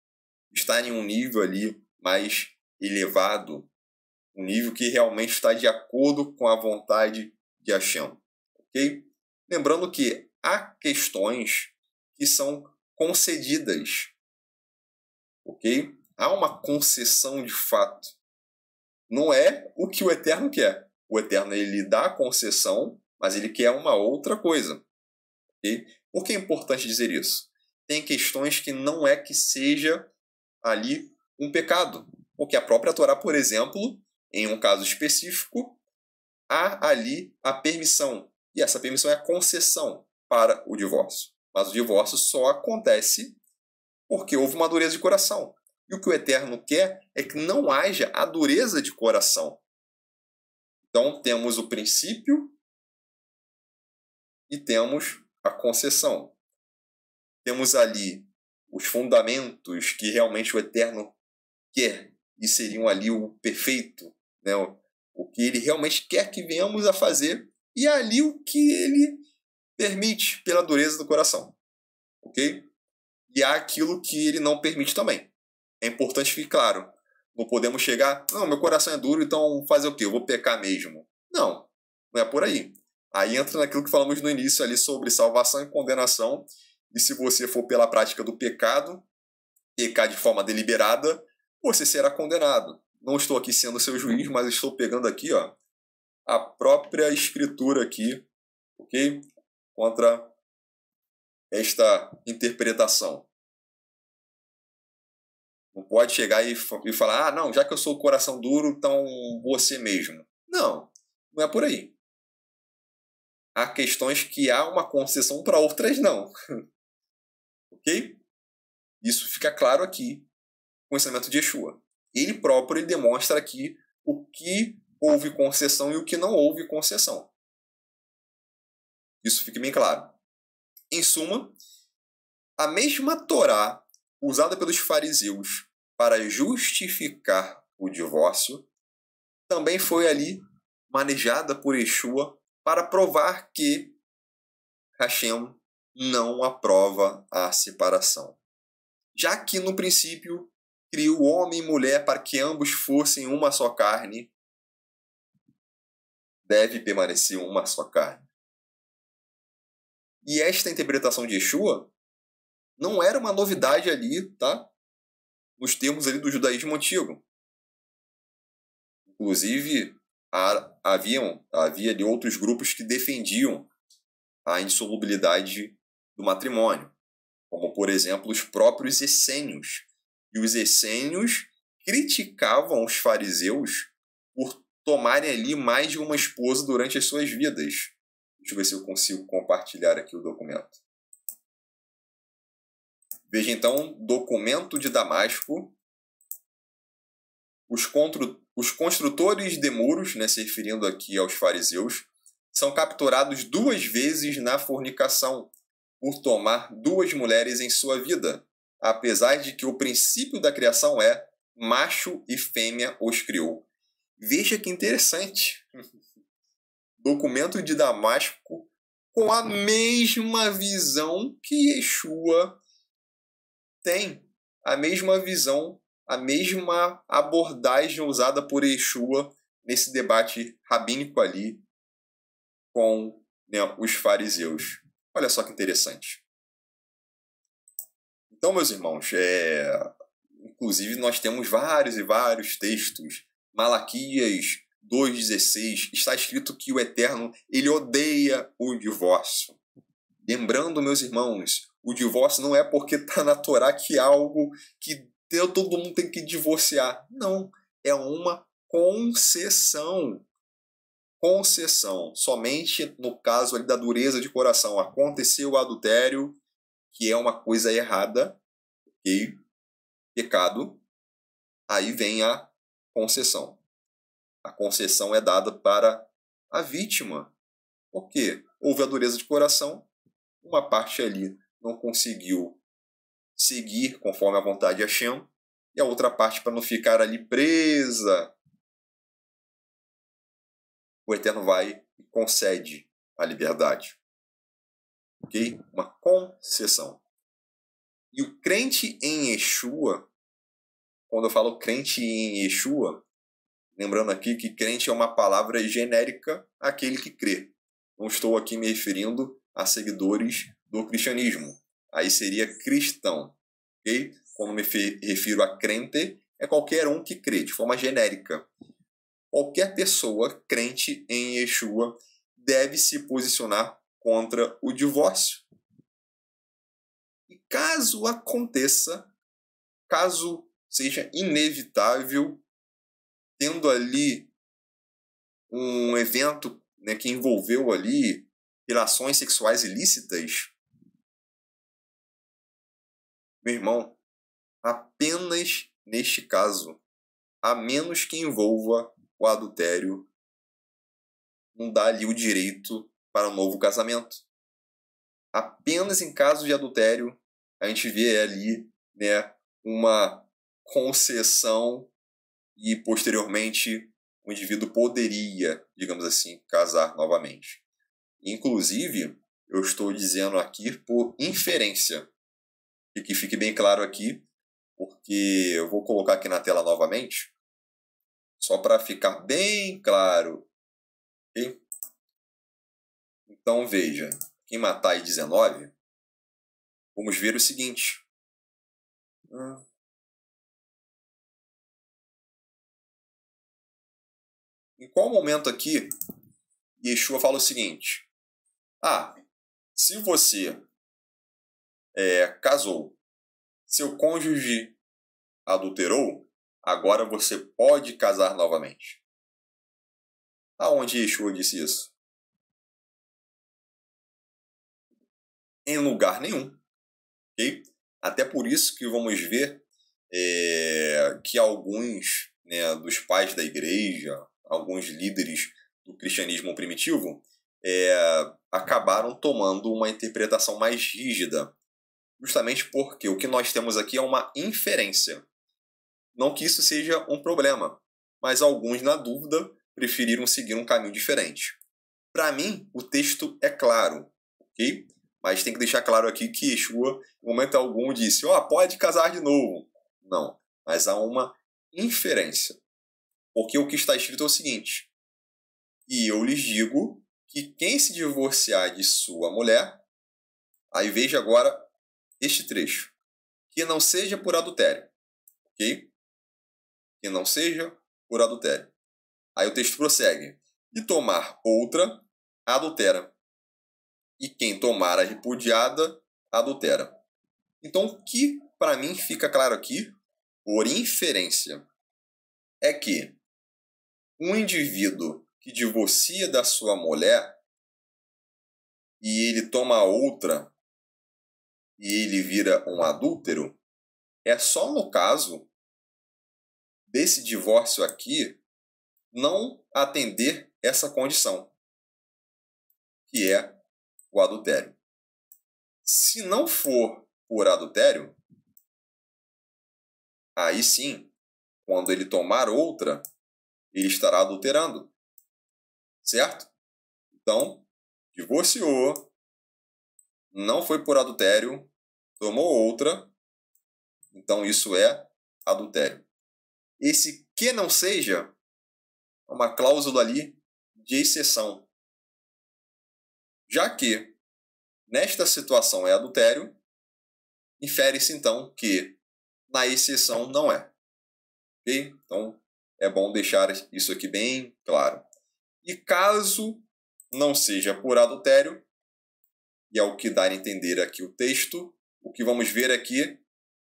estar em um nível ali mais elevado, um nível que realmente está de acordo com a vontade de Hashem. Ok? Lembrando que há questões que são concedidas. Ok? Há uma concessão de fato. Não é o que o Eterno quer. O Eterno ele dá a concessão, mas ele quer uma outra coisa. Okay? Por que é importante dizer isso? Tem questões que não é que seja ali um pecado. Porque a própria Torá, por exemplo, em um caso específico, há ali a permissão. E essa permissão é a concessão para o divórcio. Mas o divórcio só acontece porque houve uma dureza de coração. E o que o Eterno quer é que não haja a dureza de coração. Então temos o princípio e temos a concessão. Temos ali os fundamentos que realmente o Eterno quer e seriam ali o perfeito, né? o que ele realmente quer que venhamos a fazer, e é ali o que ele permite pela dureza do coração, ok? E há aquilo que ele não permite também. É importante ficar claro. Não podemos chegar, não, meu coração é duro, então fazer o quê? Eu vou pecar mesmo. Não, não é por aí. Aí entra naquilo que falamos no início ali sobre salvação e condenação. E se você for pela prática do pecado, pecar de forma deliberada, você será condenado. Não estou aqui sendo seu juiz, mas estou pegando aqui, ó, a própria escritura aqui, ok? contra esta interpretação. Não pode chegar e, falar, ah, não, já que eu sou o coração duro, então você mesmo. Não, não é por aí. Há questões que há uma concessão para outras não. ok? Isso fica claro aqui com o ensinamento de Yeshua. Ele próprio ele demonstra aqui o que houve concessão e o que não houve concessão. Isso fique bem claro. Em suma, a mesma Torá usada pelos fariseus para justificar o divórcio também foi ali manejada por Yeshua para provar que Hashem não aprova a separação. Já que no princípio criou homem e mulher para que ambos fossem uma só carne, deve permanecer uma só carne. E esta interpretação de Yeshua não era uma novidade ali, tá? Nos termos ali do judaísmo antigo. Inclusive, haviam, havia ali outros grupos que defendiam a insolubilidade do matrimônio, como, por exemplo, os próprios essênios. E os essênios criticavam os fariseus por tomarem ali mais de uma esposa durante as suas vidas. Deixa eu ver se eu consigo compartilhar aqui o documento. Veja então, documento de Damasco. Os, os construtores de muros, né, se referindo aqui aos fariseus, são capturados duas vezes na fornicação, por tomar duas mulheres em sua vida, apesar de que o princípio da criação é macho e fêmea os criou. Veja que interessante documento de Damasco com a mesma visão que Yeshua tem. A mesma visão, a mesma abordagem usada por Yeshua nesse debate rabínico ali com né, os fariseus. Olha só que interessante. Então, meus irmãos, é... inclusive nós temos vários e vários textos, Malaquias, 2,16 está escrito que o Eterno ele odeia o divórcio. Lembrando, meus irmãos, o divórcio não é porque está na Torá que é algo que todo mundo tem que divorciar. Não, é uma concessão. Concessão. Somente no caso ali da dureza de coração. Aconteceu o adultério, que é uma coisa errada, ok? Pecado. Aí vem a concessão. A concessão é dada para a vítima. Por quê? Houve a dureza de coração, uma parte ali não conseguiu seguir conforme a vontade de Hashem, e a outra parte, para não ficar ali presa, o Eterno vai e concede a liberdade. Ok? Uma concessão. E o crente em Yeshua, quando eu falo crente em Yeshua, Lembrando aqui que crente é uma palavra genérica àquele que crê. Não estou aqui me referindo a seguidores do cristianismo. Aí seria cristão. Ok? Quando me refiro a crente, é qualquer um que crê, de forma genérica. Qualquer pessoa crente em Yeshua deve se posicionar contra o divórcio. E caso aconteça, caso seja inevitável tendo ali um evento né, que envolveu ali relações sexuais ilícitas, meu irmão, apenas neste caso, a menos que envolva o adultério, não dá ali o direito para um novo casamento. Apenas em caso de adultério, a gente vê ali né, uma concessão e posteriormente o indivíduo poderia, digamos assim, casar novamente. Inclusive, eu estou dizendo aqui por inferência. E que fique bem claro aqui, porque eu vou colocar aqui na tela novamente, só para ficar bem claro. Okay? Então veja, em Matai 19, vamos ver o seguinte. Hum. Em qual momento aqui Yeshua fala o seguinte: Ah, se você é, casou, seu cônjuge adulterou, agora você pode casar novamente. Aonde Yeshua disse isso? Em lugar nenhum. Okay? Até por isso que vamos ver é, que alguns né, dos pais da igreja, alguns líderes do cristianismo primitivo é, acabaram tomando uma interpretação mais rígida, justamente porque o que nós temos aqui é uma inferência. Não que isso seja um problema, mas alguns, na dúvida, preferiram seguir um caminho diferente. Para mim, o texto é claro, ok? Mas tem que deixar claro aqui que Yeshua, em momento algum, disse: Ó, oh, pode casar de novo. Não, mas há uma inferência. Porque o que está escrito é o seguinte: E eu lhes digo que quem se divorciar de sua mulher, aí veja agora este trecho, que não seja por adultério, ok? Que não seja por adultério. Aí o texto prossegue: E tomar outra, adultera. E quem tomar a repudiada, adultera. Então, o que para mim fica claro aqui, por inferência, é que um indivíduo que divorcia da sua mulher e ele toma outra e ele vira um adúltero, é só no caso desse divórcio aqui não atender essa condição, que é o adultério. Se não for por adultério, aí sim, quando ele tomar outra, ele estará adulterando. Certo? Então, divorciou, não foi por adultério, tomou outra, então isso é adultério. Esse que não seja é uma cláusula ali de exceção. Já que nesta situação é adultério, infere-se então que na exceção não é. Ok? Então, é bom deixar isso aqui bem claro. E caso não seja por adultério, e é o que dá a entender aqui o texto, o que vamos ver aqui,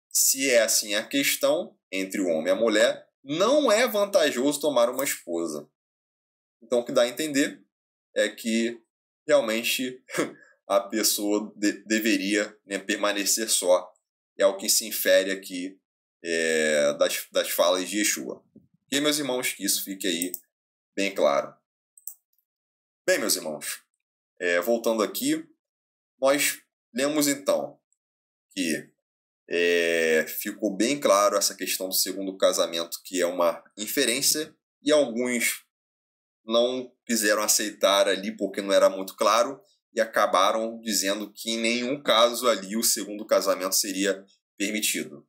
se é assim a questão entre o homem e a mulher, não é vantajoso tomar uma esposa. Então, o que dá a entender é que realmente a pessoa de deveria né, permanecer só. É o que se infere aqui é, das, das falas de Yeshua. E meus irmãos, que isso fique aí bem claro. Bem, meus irmãos, é, voltando aqui, nós lemos então que é, ficou bem claro essa questão do segundo casamento, que é uma inferência, e alguns não quiseram aceitar ali porque não era muito claro, e acabaram dizendo que em nenhum caso ali o segundo casamento seria permitido.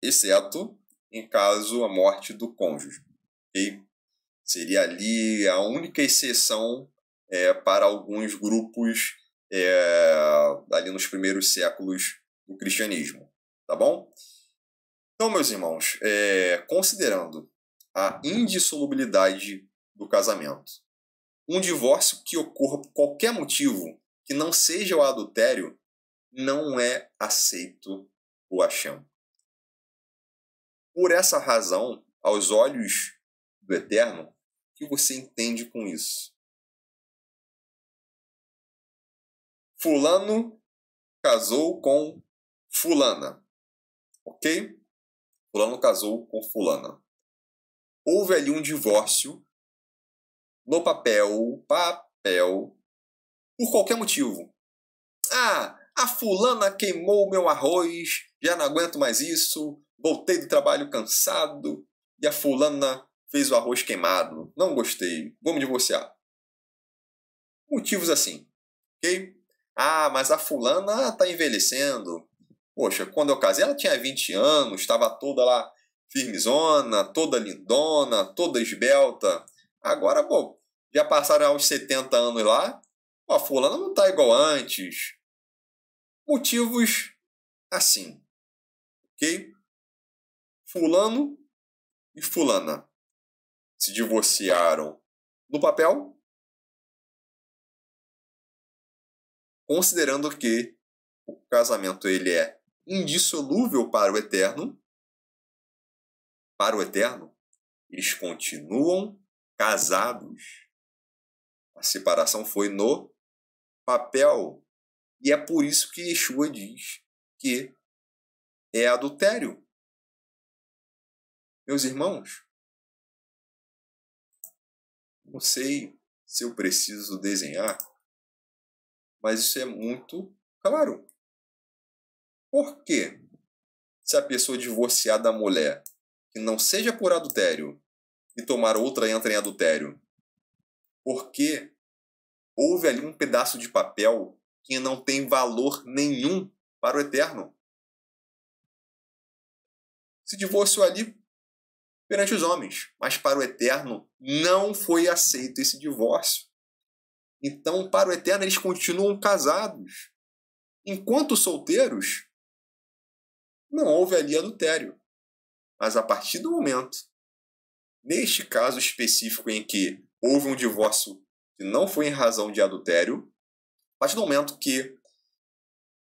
Exceto em caso a morte do cônjuge. Okay? Seria ali a única exceção é, para alguns grupos é, ali nos primeiros séculos do cristianismo, tá bom? Então, meus irmãos, é, considerando a indissolubilidade do casamento, um divórcio que ocorra por qualquer motivo que não seja o adultério não é aceito o acham por essa razão, aos olhos do Eterno, que você entende com isso? Fulano casou com Fulana. Ok? Fulano casou com Fulana. Houve ali um divórcio no papel, papel, por qualquer motivo. Ah, a fulana queimou o meu arroz, já não aguento mais isso, Voltei do trabalho cansado e a fulana fez o arroz queimado. Não gostei. Vou me divorciar. Motivos assim, ok? Ah, mas a fulana tá envelhecendo. Poxa, quando eu casei ela tinha 20 anos, estava toda lá firmezona, toda lindona, toda esbelta. Agora, pô, já passaram aos 70 anos lá, pô, a fulana não tá igual antes. Motivos assim, ok? Fulano e Fulana se divorciaram no papel, considerando que o casamento ele é indissolúvel para o eterno, para o eterno, eles continuam casados. A separação foi no papel. E é por isso que Yeshua diz que é adultério. Meus irmãos, não sei se eu preciso desenhar, mas isso é muito claro. Por quê? Se a pessoa divorciar da mulher que não seja por adultério e tomar outra entra em adultério, porque houve ali um pedaço de papel que não tem valor nenhum para o eterno. Se divorciou ali perante os homens, mas para o Eterno não foi aceito esse divórcio. Então, para o Eterno, eles continuam casados. Enquanto solteiros, não houve ali adultério. Mas a partir do momento, neste caso específico em que houve um divórcio que não foi em razão de adultério, a partir do momento que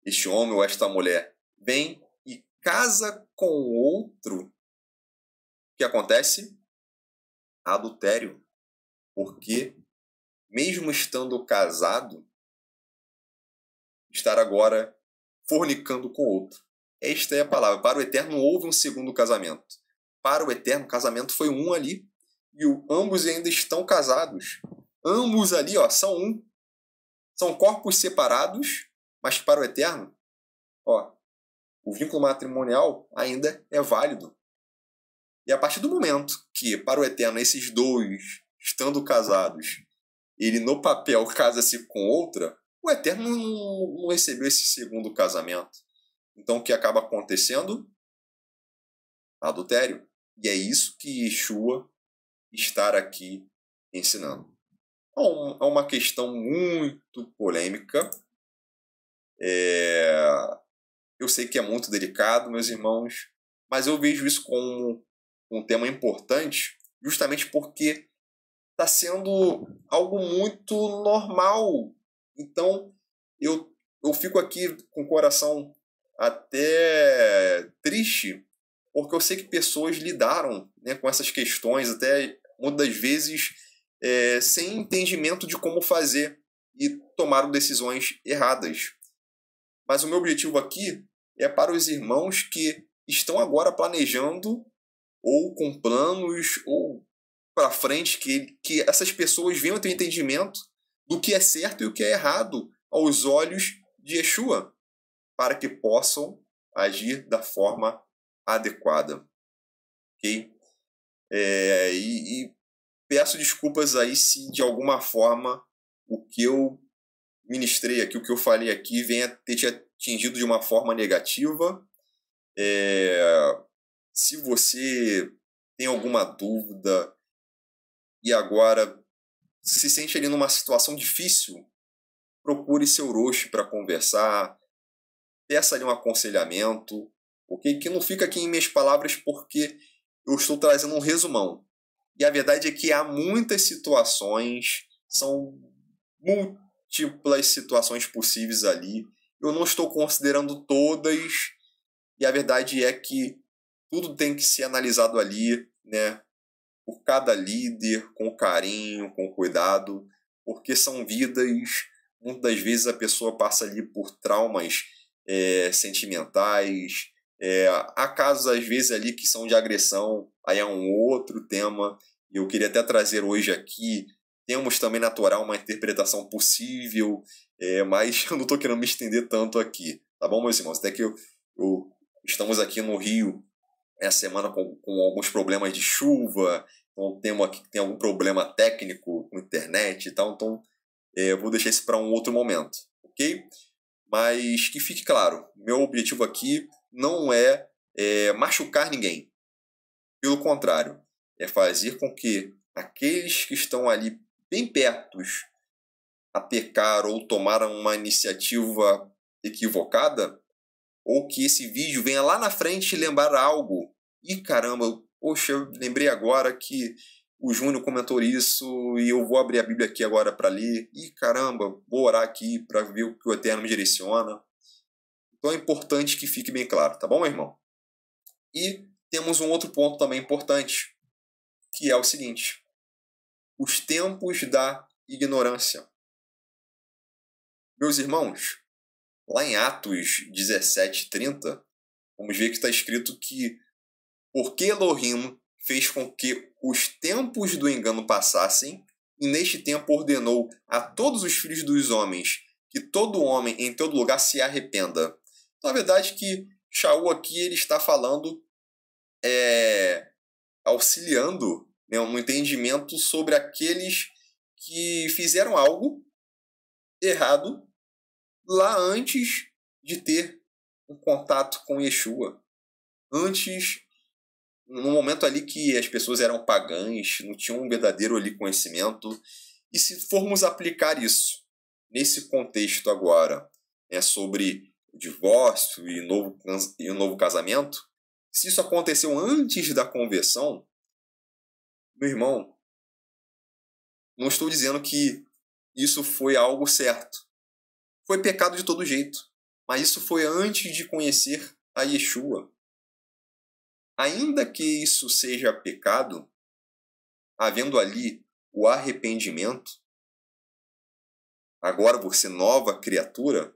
este homem ou esta mulher vem e casa com outro, que acontece? Adultério. Porque, mesmo estando casado, estar agora fornicando com outro. Esta é a palavra. Para o Eterno houve um segundo casamento. Para o Eterno, o casamento foi um ali. E o, ambos ainda estão casados. Ambos ali ó, são um. São corpos separados, mas para o Eterno, ó, o vínculo matrimonial ainda é válido. E a partir do momento que, para o Eterno, esses dois, estando casados, ele no papel casa-se com outra, o Eterno não, não recebeu esse segundo casamento. Então o que acaba acontecendo? Adultério. E é isso que Yeshua está aqui ensinando. É uma questão muito polêmica. É... Eu sei que é muito delicado, meus irmãos, mas eu vejo isso como um tema importante, justamente porque está sendo algo muito normal. Então, eu, eu fico aqui com o coração até triste, porque eu sei que pessoas lidaram né, com essas questões, até muitas das vezes é, sem entendimento de como fazer e tomaram decisões erradas. Mas o meu objetivo aqui é para os irmãos que estão agora planejando ou com planos, ou para frente, que, que essas pessoas venham a ter entendimento do que é certo e o que é errado aos olhos de Yeshua, para que possam agir da forma adequada. Ok? É, e, e peço desculpas aí se de alguma forma o que eu ministrei aqui, o que eu falei aqui, venha ter te atingido de uma forma negativa. É, se você tem alguma dúvida e agora se sente ali numa situação difícil, procure seu roxo para conversar, peça ali um aconselhamento, ok? Que não fica aqui em minhas palavras porque eu estou trazendo um resumão. E a verdade é que há muitas situações, são múltiplas situações possíveis ali. Eu não estou considerando todas, e a verdade é que tudo tem que ser analisado ali, né? Por cada líder, com carinho, com cuidado, porque são vidas. Muitas das vezes a pessoa passa ali por traumas é, sentimentais. É, há casos, às vezes, ali que são de agressão, aí é um outro tema. E eu queria até trazer hoje aqui. Temos também natural uma interpretação possível, é, mas eu não estou querendo me estender tanto aqui, tá bom, meus irmãos? Até que eu, eu, estamos aqui no Rio essa é semana com, com alguns problemas de chuva, então temos aqui que tem algum problema técnico com internet e tal, então é, vou deixar isso para um outro momento, ok? Mas que fique claro, meu objetivo aqui não é, é machucar ninguém. Pelo contrário, é fazer com que aqueles que estão ali bem pertos a pecar ou tomaram uma iniciativa equivocada ou que esse vídeo venha lá na frente lembrar algo. E caramba, poxa, eu lembrei agora que o Júnior comentou isso e eu vou abrir a Bíblia aqui agora para ler. E caramba, vou orar aqui para ver o que o Eterno me direciona. Então é importante que fique bem claro, tá bom, meu irmão? E temos um outro ponto também importante, que é o seguinte: os tempos da ignorância. Meus irmãos, Lá em Atos 17:30, vamos ver que está escrito que porque Elohim fez com que os tempos do engano passassem, e neste tempo ordenou a todos os filhos dos homens que todo homem em todo lugar se arrependa. Então, a verdade é que Shaul aqui ele está falando, é, auxiliando né, um entendimento sobre aqueles que fizeram algo errado lá antes de ter um contato com Yeshua. Antes, no momento ali que as pessoas eram pagãs, não tinham um verdadeiro ali conhecimento. E se formos aplicar isso nesse contexto agora, né, sobre o divórcio e novo, e o novo casamento, se isso aconteceu antes da conversão, meu irmão, não estou dizendo que isso foi algo certo foi pecado de todo jeito, mas isso foi antes de conhecer a Yeshua. Ainda que isso seja pecado, havendo ali o arrependimento, agora você nova criatura,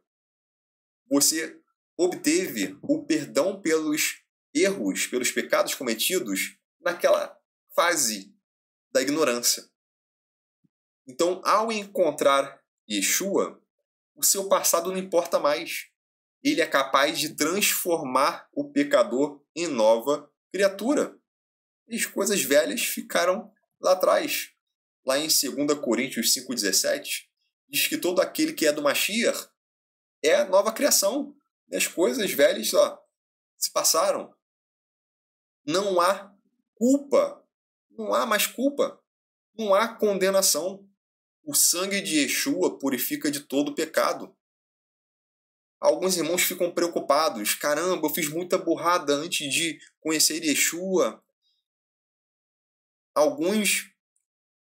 você obteve o perdão pelos erros, pelos pecados cometidos naquela fase da ignorância. Então, ao encontrar Yeshua, o seu passado não importa mais. Ele é capaz de transformar o pecador em nova criatura. E as coisas velhas ficaram lá atrás. Lá em 2 Coríntios 5,17, diz que todo aquele que é do Mashiach é a nova criação. As coisas velhas ó, se passaram. Não há culpa. Não há mais culpa. Não há condenação. O sangue de Yeshua purifica de todo pecado. Alguns irmãos ficam preocupados. Caramba, eu fiz muita burrada antes de conhecer Yeshua. Alguns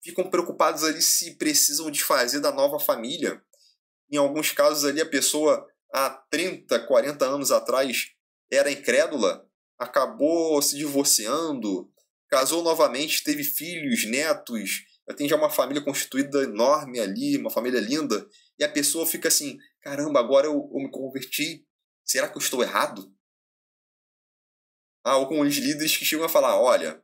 ficam preocupados ali se precisam desfazer da nova família. Em alguns casos ali a pessoa há 30, 40 anos atrás era incrédula, acabou se divorciando, casou novamente, teve filhos, netos, tem já uma família constituída enorme ali, uma família linda, e a pessoa fica assim: caramba, agora eu, eu me converti, será que eu estou errado? Ah, ou com os líderes que chegam a falar: olha,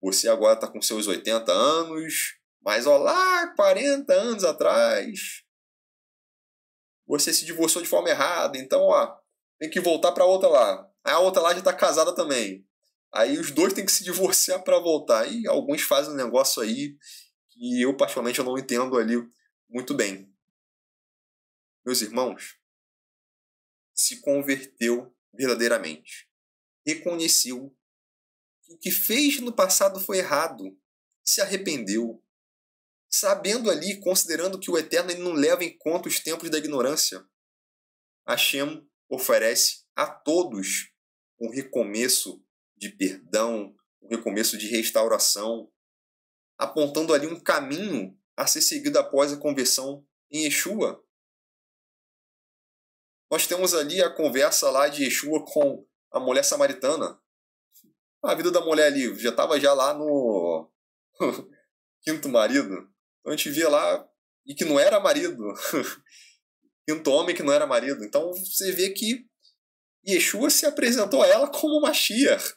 você agora está com seus 80 anos, mas olha, lá, 40 anos atrás, você se divorciou de forma errada, então ó, tem que voltar para outra lá. Aí a outra lá já está casada também. Aí os dois têm que se divorciar para voltar. E alguns fazem um negócio aí que eu, particularmente, não entendo ali muito bem. Meus irmãos, se converteu verdadeiramente. Reconheceu que o que fez no passado foi errado. Se arrependeu. Sabendo ali, considerando que o Eterno ele não leva em conta os tempos da ignorância, Hashem oferece a todos um recomeço de perdão, um recomeço de restauração, apontando ali um caminho a ser seguido após a conversão em Yeshua. Nós temos ali a conversa lá de Yeshua com a mulher samaritana. A vida da mulher ali já estava já lá no quinto marido. Então a gente via lá e que não era marido. quinto homem que não era marido. Então você vê que Yeshua se apresentou a ela como Mashiach.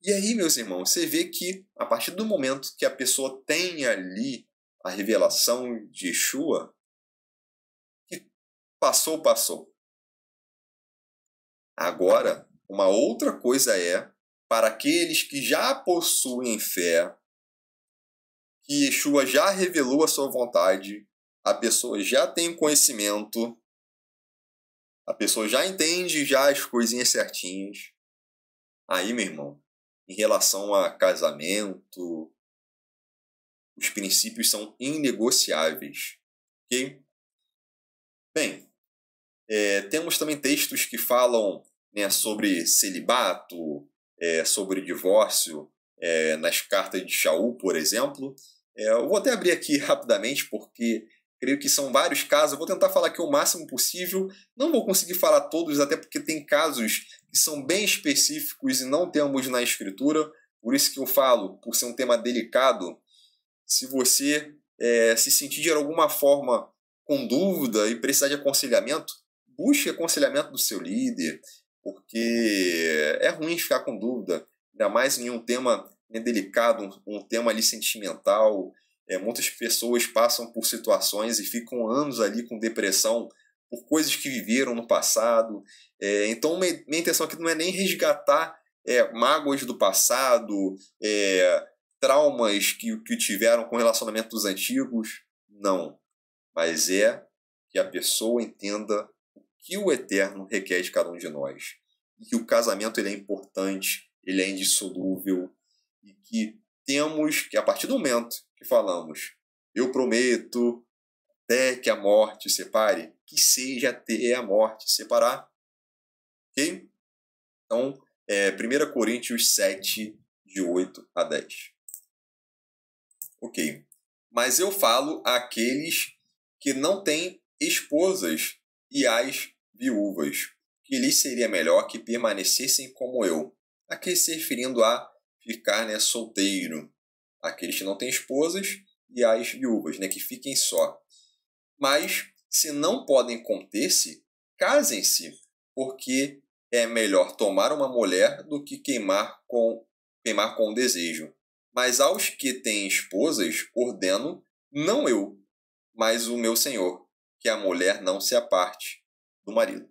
E aí, meus irmãos, você vê que a partir do momento que a pessoa tem ali a revelação de Yeshua, que passou, passou. Agora, uma outra coisa é para aqueles que já possuem fé, que Yeshua já revelou a sua vontade, a pessoa já tem conhecimento, a pessoa já entende já as coisinhas certinhas. Aí, meu irmão, em relação a casamento. Os princípios são inegociáveis. Ok? Bem, é, temos também textos que falam né, sobre celibato, é, sobre divórcio, é, nas cartas de Shaul, por exemplo. É, eu vou até abrir aqui rapidamente, porque creio que são vários casos. Eu vou tentar falar aqui o máximo possível. Não vou conseguir falar todos, até porque tem casos que são bem específicos e não temos na escritura. Por isso que eu falo, por ser um tema delicado, se você é, se sentir de alguma forma com dúvida e precisar de aconselhamento, busque aconselhamento do seu líder, porque é ruim ficar com dúvida, ainda mais em um tema né, delicado, um, tema ali sentimental. É, muitas pessoas passam por situações e ficam anos ali com depressão por coisas que viveram no passado. É, então, minha, intenção aqui não é nem resgatar é, mágoas do passado, é, traumas que, que tiveram com relacionamentos antigos, não. Mas é que a pessoa entenda o que o Eterno requer de cada um de nós. E que o casamento ele é importante, ele é indissolúvel, e que temos que, a partir do momento que falamos, eu prometo, até que a morte separe, que seja até a morte separar. Ok? Então, é, 1 Coríntios 7, de 8 a 10. Ok. Mas eu falo àqueles que não têm esposas e às viúvas, que lhes seria melhor que permanecessem como eu. Aqui se referindo a ficar né, solteiro. Aqueles que não têm esposas e às viúvas, né, que fiquem só. Mas, se não podem conter-se, casem-se, porque é melhor tomar uma mulher do que queimar com queimar com o desejo. Mas aos que têm esposas, ordeno, não eu, mas o meu senhor, que a mulher não se aparte do marido.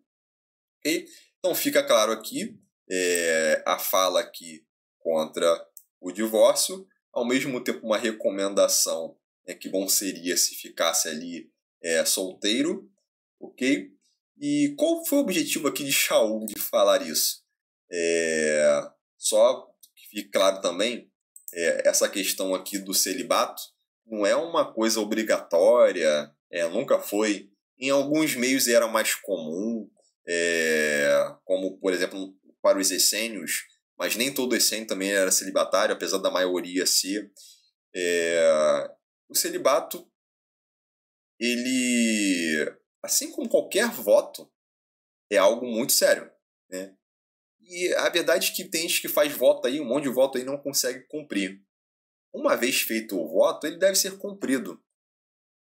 Ok? Então fica claro aqui é, a fala aqui contra o divórcio, ao mesmo tempo uma recomendação é que bom seria se ficasse ali é solteiro, ok? E qual foi o objetivo aqui de Shaul de falar isso? É, só que fique claro também, é, essa questão aqui do celibato não é uma coisa obrigatória, é, nunca foi. Em alguns meios era mais comum, é, como por exemplo para os essênios, mas nem todo essênio também era celibatário, apesar da maioria ser. É, o celibato ele, assim como qualquer voto, é algo muito sério, né? E a verdade é que tem gente que faz voto aí, um monte de voto aí não consegue cumprir. Uma vez feito o voto, ele deve ser cumprido.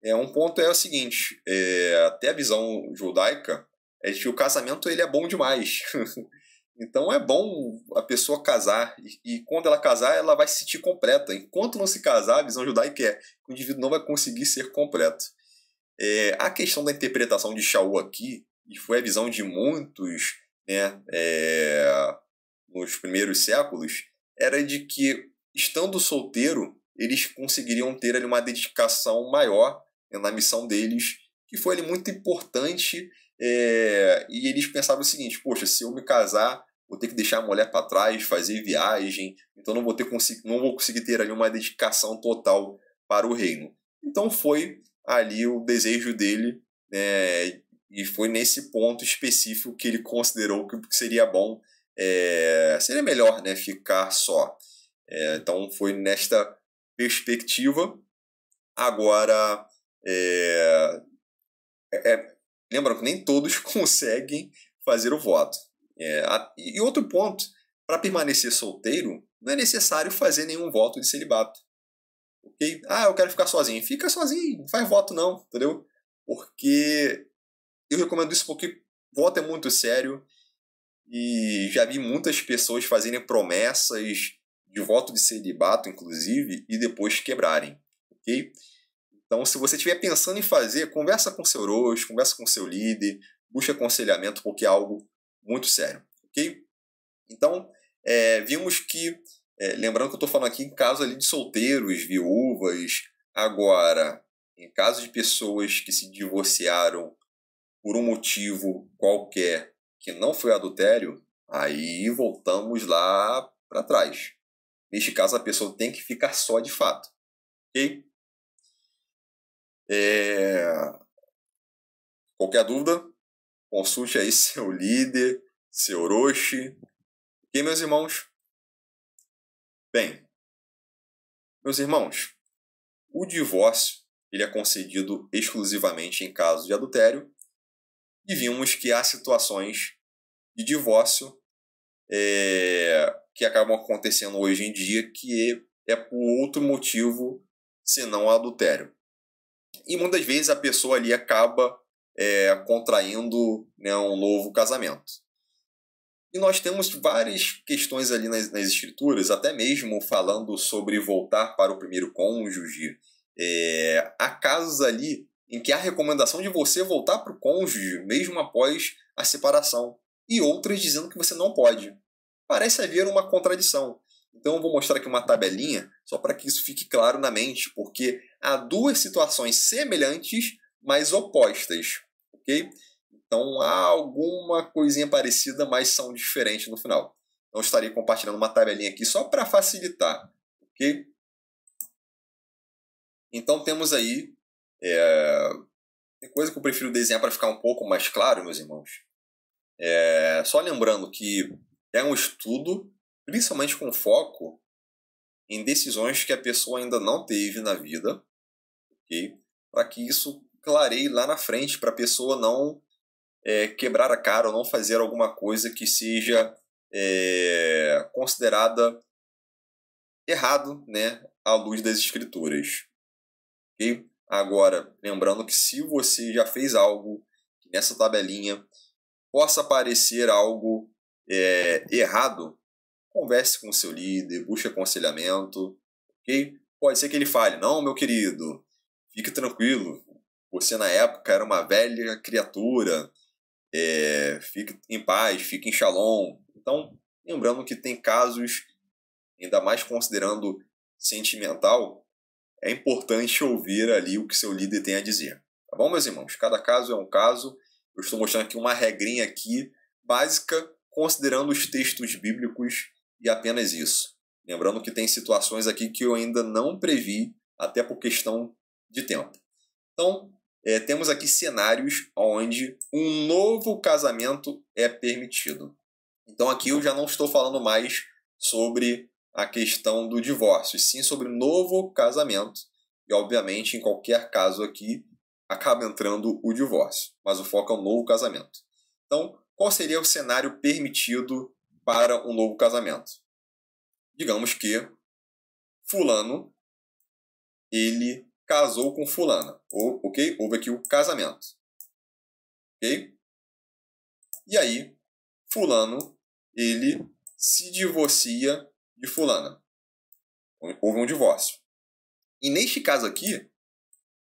É, um ponto é o seguinte, é, até a visão judaica é de que o casamento ele é bom demais. então é bom a pessoa casar e, e, quando ela casar ela vai se sentir completa. Enquanto não se casar, a visão judaica é que o indivíduo não vai conseguir ser completo. É, a questão da interpretação de Shaul aqui, e foi a visão de muitos né, é, nos primeiros séculos, era de que, estando solteiro, eles conseguiriam ter ali, uma dedicação maior né, na missão deles, que foi ali, muito importante. É, e eles pensavam o seguinte: poxa, se eu me casar, vou ter que deixar a mulher para trás, fazer viagem, então não vou, ter, não vou conseguir ter ali uma dedicação total para o reino. Então foi ali o desejo dele, né, e foi nesse ponto específico que ele considerou que seria bom, é, seria melhor né, ficar só. É, então foi nesta perspectiva. Agora, eh, é, é, lembra que nem todos conseguem fazer o voto. É, e outro ponto, para permanecer solteiro, não é necessário fazer nenhum voto de celibato que, ah, eu quero ficar sozinho. Fica sozinho, não faz voto não, entendeu? Porque eu recomendo isso porque voto é muito sério e já vi muitas pessoas fazerem promessas de voto de celibato, inclusive, e depois quebrarem, ok? Então, se você estiver pensando em fazer, conversa com seu rosto, conversa com seu líder, busca aconselhamento, porque é algo muito sério, ok? Então, é, vimos que é, lembrando que eu estou falando aqui em caso ali de solteiros, viúvas. Agora, em caso de pessoas que se divorciaram por um motivo qualquer que não foi adultério, aí voltamos lá para trás. Neste caso, a pessoa tem que ficar só de fato. Ok? É... Qualquer dúvida, consulte aí seu líder, seu Orochi. Ok, meus irmãos? Bem, meus irmãos, o divórcio ele é concedido exclusivamente em caso de adultério e vimos que há situações de divórcio é, que acabam acontecendo hoje em dia que é por outro motivo senão adultério. E muitas vezes a pessoa ali acaba é, contraindo né, um novo casamento. E nós temos várias questões ali nas, nas escrituras, até mesmo falando sobre voltar para o primeiro cônjuge. É, há casos ali em que há recomendação de você voltar para o cônjuge mesmo após a separação, e outras dizendo que você não pode. Parece haver uma contradição. Então eu vou mostrar aqui uma tabelinha, só para que isso fique claro na mente, porque há duas situações semelhantes, mas opostas, ok? Então há alguma coisinha parecida, mas são diferentes no final. Então estaria compartilhando uma tabelinha aqui só para facilitar, ok? Então temos aí é... Tem coisa que eu prefiro desenhar para ficar um pouco mais claro, meus irmãos. É... Só lembrando que é um estudo, principalmente com foco em decisões que a pessoa ainda não teve na vida, ok? Para que isso clareie lá na frente, para a pessoa não é, quebrar a cara ou não fazer alguma coisa que seja é, considerada errado, né, à luz das escrituras. Ok? Agora, lembrando que se você já fez algo nessa tabelinha possa parecer algo é, errado, converse com seu líder, busque aconselhamento, ok? Pode ser que ele fale, não, meu querido, fique tranquilo, você na época era uma velha criatura, é, fique em paz, fique em shalom. Então, lembrando que tem casos, ainda mais considerando sentimental, é importante ouvir ali o que seu líder tem a dizer. Tá bom, meus irmãos? Cada caso é um caso. Eu estou mostrando aqui uma regrinha aqui básica, considerando os textos bíblicos e apenas isso. Lembrando que tem situações aqui que eu ainda não previ, até por questão de tempo. Então, é, temos aqui cenários onde um novo casamento é permitido. Então aqui eu já não estou falando mais sobre a questão do divórcio, sim sobre novo casamento. E obviamente, em qualquer caso aqui, acaba entrando o divórcio, mas o foco é o novo casamento. Então, qual seria o cenário permitido para um novo casamento? Digamos que fulano ele casou com fulana. Ou, ok? Houve aqui o casamento. Ok? E aí, fulano, ele se divorcia de fulana. Houve um divórcio. E neste caso aqui,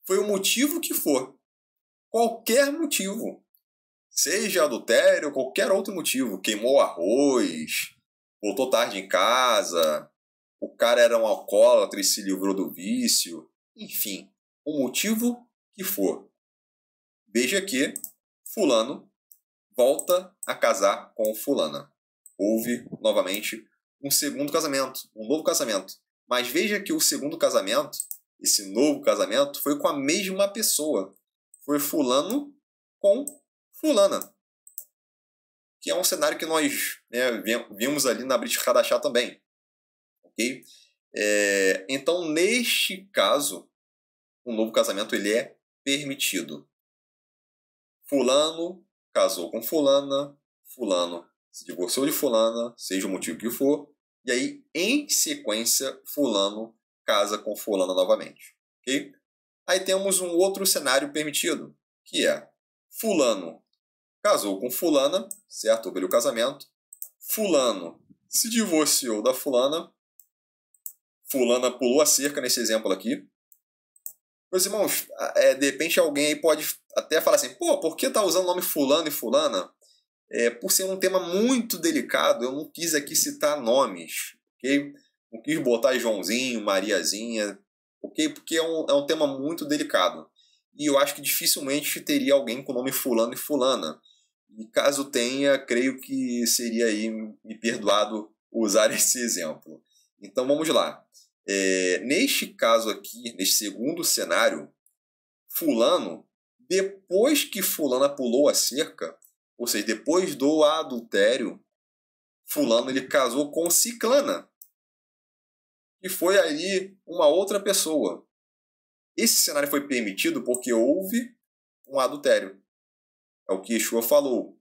foi o motivo que for. Qualquer motivo. Seja adultério, qualquer outro motivo. Queimou arroz, voltou tarde em casa, o cara era um alcoólatra e se livrou do vício, enfim, o motivo que for. Veja que Fulano volta a casar com Fulana. Houve novamente um segundo casamento, um novo casamento. Mas veja que o segundo casamento, esse novo casamento, foi com a mesma pessoa. Foi Fulano com Fulana. Que é um cenário que nós né, vimos ali na British Radachá também. Ok? É, então, neste caso, um novo casamento ele é permitido. Fulano casou com fulana, fulano se divorciou de fulana, seja o motivo que for, e aí, em sequência, fulano casa com fulana novamente, ok? Aí temos um outro cenário permitido, que é fulano casou com fulana, certo? Houve o casamento. Fulano se divorciou da fulana. Fulana pulou a cerca nesse exemplo aqui, meus irmãos, é, de repente alguém aí pode até falar assim, pô, por que tá usando o nome fulano e fulana? É, por ser um tema muito delicado, eu não quis aqui citar nomes, ok? Não quis botar Joãozinho, Mariazinha, ok? Porque é um, é um tema muito delicado. E eu acho que dificilmente teria alguém com o nome fulano e fulana. E caso tenha, creio que seria aí me perdoado usar esse exemplo. Então vamos lá. É, neste caso aqui, neste segundo cenário, Fulano, depois que Fulana pulou a cerca, ou seja, depois do adultério, Fulano ele casou com Ciclana, que foi ali uma outra pessoa. Esse cenário foi permitido porque houve um adultério. É o que Yeshua falou.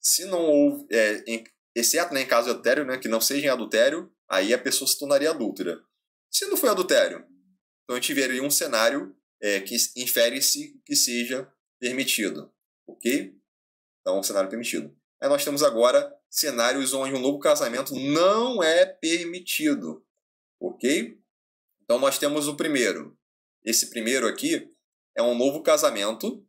Se não houve, é, em, exceto né, em caso de adultério, né, que não seja em adultério, aí a pessoa se tornaria adúltera se não foi adultério. Então a gente vê ali um cenário é, que infere-se que seja permitido. Ok? Então, um cenário permitido. Aí nós temos agora cenários onde um novo casamento não é permitido. Ok? Então nós temos o primeiro. Esse primeiro aqui é um novo casamento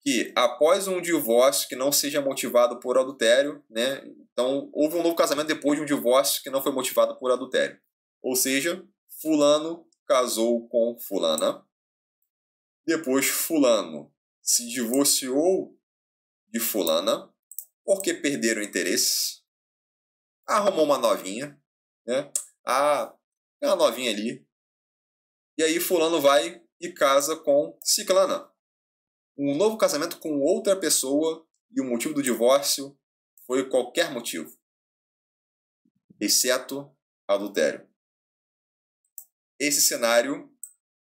que, após um divórcio que não seja motivado por adultério, né? Então, houve um novo casamento depois de um divórcio que não foi motivado por adultério. Ou seja, Fulano casou com Fulana. Depois, Fulano se divorciou de Fulana porque perderam interesse. Arrumou uma novinha, né? Ah, é uma novinha ali. E aí, Fulano vai e casa com Ciclana. Um novo casamento com outra pessoa e o motivo do divórcio foi qualquer motivo, exceto adultério esse cenário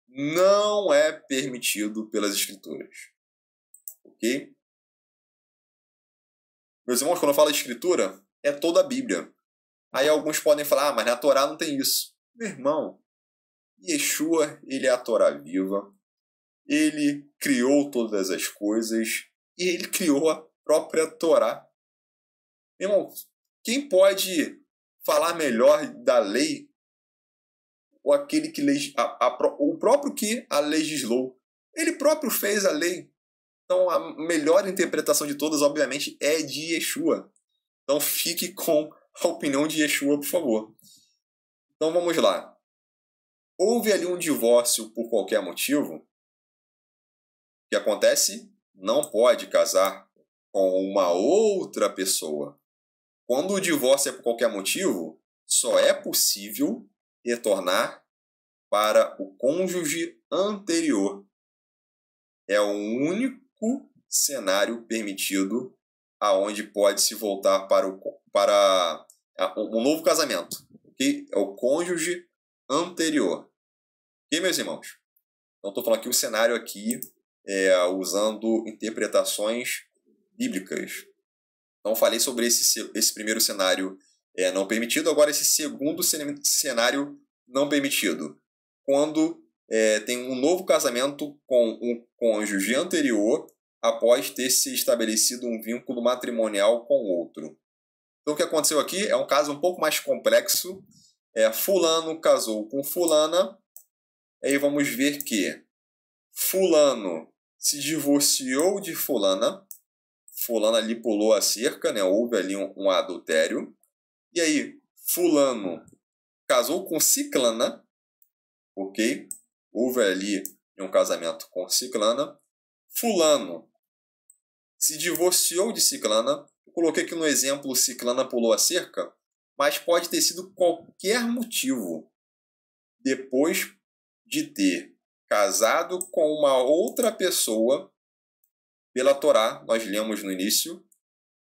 não é permitido pelas escrituras. Ok? Meus irmãos, quando eu falo escritura, é toda a Bíblia. Aí alguns podem falar, ah, mas na Torá não tem isso. Meu irmão, Yeshua, ele é a Torá viva. Ele criou todas as coisas e ele criou a própria Torá. Meu irmão, quem pode falar melhor da lei ou aquele que a, a, o próprio que a legislou. Ele próprio fez a lei. Então a melhor interpretação de todas, obviamente, é de Yeshua. Então fique com a opinião de Yeshua, por favor. Então vamos lá. Houve ali um divórcio por qualquer motivo? O que acontece? Não pode casar com uma outra pessoa. Quando o divórcio é por qualquer motivo, só é possível retornar para o cônjuge anterior. É o único cenário permitido aonde pode se voltar para o para um novo casamento, que é o cônjuge anterior. E meus irmãos, então estou falando aqui o cenário aqui é, usando interpretações bíblicas. Então falei sobre esse esse primeiro cenário é, não permitido, agora esse segundo cenário não permitido quando é, tem um novo casamento com o cônjuge anterior após ter se estabelecido um vínculo matrimonial com outro. Então, o que aconteceu aqui é um caso um pouco mais complexo. É, fulano casou com Fulana, aí vamos ver que Fulano se divorciou de Fulana, Fulana ali pulou a cerca, né? houve ali um, um adultério, e aí Fulano casou com Ciclana, ok? Houve ali um casamento com Ciclana. Fulano se divorciou de Ciclana. Eu coloquei aqui no exemplo Ciclana pulou a cerca, mas pode ter sido qualquer motivo. Depois de ter casado com uma outra pessoa, pela Torá, nós lemos no início,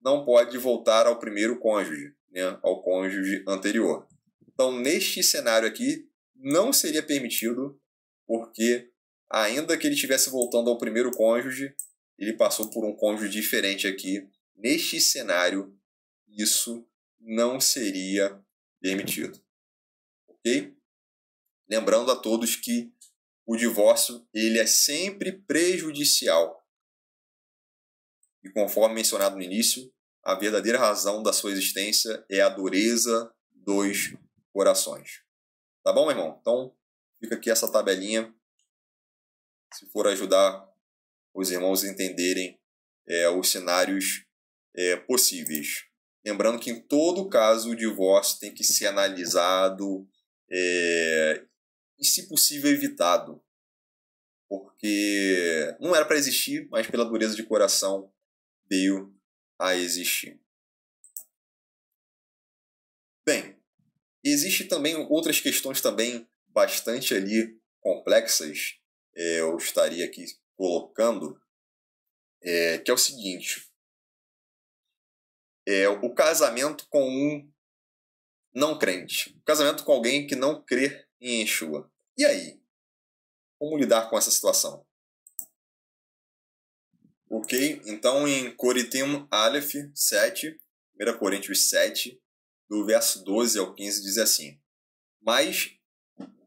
não pode voltar ao primeiro cônjuge, né, ao cônjuge anterior. Então, neste cenário aqui, não seria permitido, porque ainda que ele estivesse voltando ao primeiro cônjuge, ele passou por um cônjuge diferente aqui. Neste cenário, isso não seria permitido. Ok? Lembrando a todos que o divórcio ele é sempre prejudicial. E conforme mencionado no início, a verdadeira razão da sua existência é a dureza dos corações. Tá bom, meu irmão? Então, fica aqui essa tabelinha. Se for ajudar os irmãos a entenderem é, os cenários é, possíveis. Lembrando que, em todo caso, o divórcio tem que ser analisado é, e, se possível, evitado. Porque não era para existir, mas pela dureza de coração veio a existir. Bem, e existe também outras questões também bastante ali complexas. É, eu estaria aqui colocando é, que é o seguinte: é o casamento com um não crente, o casamento com alguém que não crê em Yeshua. E aí, como lidar com essa situação? Ok? Então, em Coritim Aleph 7, 1 Coríntios 7, do verso 12 ao 15 diz assim: Mas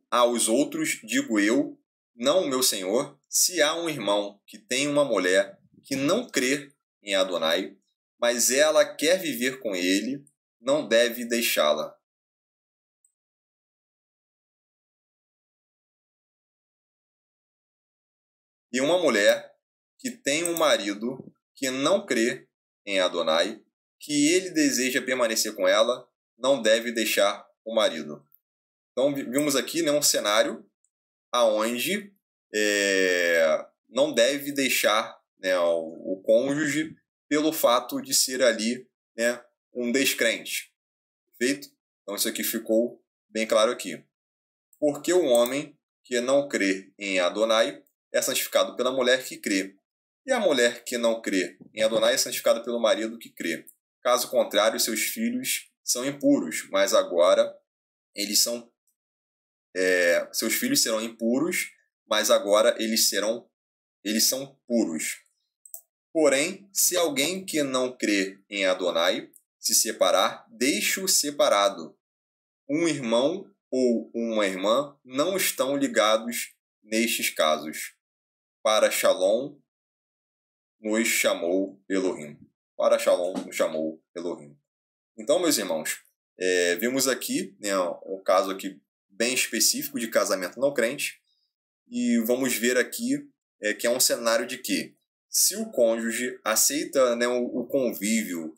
aos outros digo eu, não o meu senhor, se há um irmão que tem uma mulher que não crê em Adonai, mas ela quer viver com ele, não deve deixá-la. E uma mulher que tem um marido que não crê em Adonai, que ele deseja permanecer com ela, não deve deixar o marido. Então vimos aqui né, um cenário aonde é, não deve deixar né, o, o, cônjuge pelo fato de ser ali né, um descrente. Perfeito? Então isso aqui ficou bem claro aqui. Porque o homem que não crê em Adonai é santificado pela mulher que crê. E a mulher que não crê em Adonai é santificada pelo marido que crê. Caso contrário, seus filhos são impuros, mas agora eles são. É, seus filhos serão impuros, mas agora eles serão. Eles são puros. Porém, se alguém que não crê em Adonai se separar, deixe-o separado. Um irmão ou uma irmã não estão ligados nestes casos. Para Shalom nos chamou Elohim. Para Shalom nos chamou Elohim. Então, meus irmãos, é, vimos aqui né, um caso aqui bem específico de casamento não crente e vamos ver aqui é, que é um cenário de que se o cônjuge aceita né, o, o convívio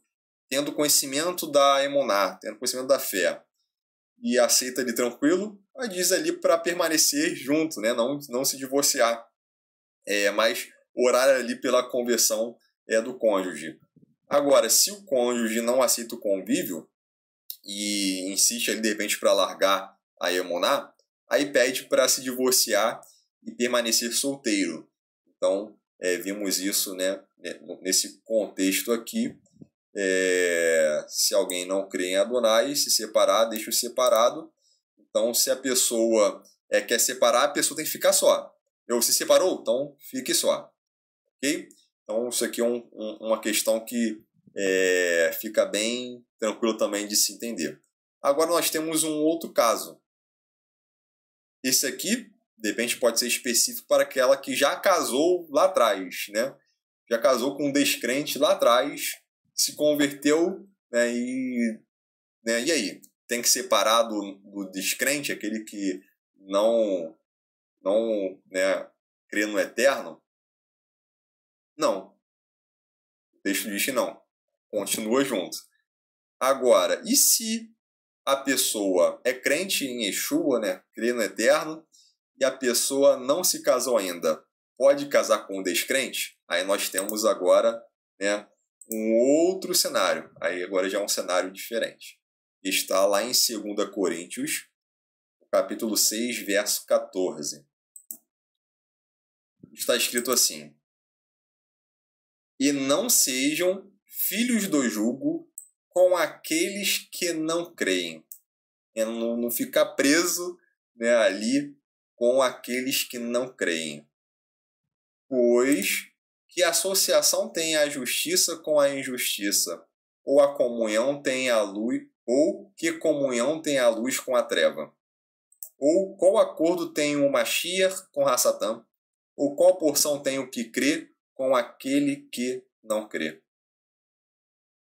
tendo conhecimento da emoná, tendo conhecimento da fé e aceita ali tranquilo, ela diz ali para permanecer junto, né, não, não se divorciar, é, mas orar ali pela conversão é, do cônjuge. Agora, se o cônjuge não aceita o convívio e insiste ali de repente para largar a Emoná, aí pede para se divorciar e permanecer solteiro. Então, é, vimos isso né, né nesse contexto aqui. É, se alguém não crê em Adonai, se separar, deixa o separado. Então, se a pessoa é, quer separar, a pessoa tem que ficar só. Eu se separou, então fique só. Ok? Então, isso aqui é um, um, uma questão que é, fica bem tranquilo também de se entender. Agora, nós temos um outro caso. Esse aqui, de repente, pode ser específico para aquela que já casou lá atrás, né? Já casou com um descrente lá atrás, se converteu, né? E, né? e aí? Tem que separar do, do descrente, aquele que não, não né, crê no eterno? Não. O texto diz que não. Continua junto. Agora, e se a pessoa é crente em Yeshua, né? Crê no Eterno, e a pessoa não se casou ainda? Pode casar com um descrente? Aí nós temos agora, né? Um outro cenário. Aí agora já é um cenário diferente. Está lá em 2 Coríntios, capítulo 6, verso 14. Está escrito assim: e não sejam filhos do jugo com aqueles que não creem. É não, não ficar preso né, ali com aqueles que não creem. Pois que associação tem a justiça com a injustiça, ou a comunhão tem a luz, ou que comunhão tem a luz com a treva? Ou qual acordo tem o Mashiach com Hassatã? Ou qual porção tem o que crê com aquele que não crê.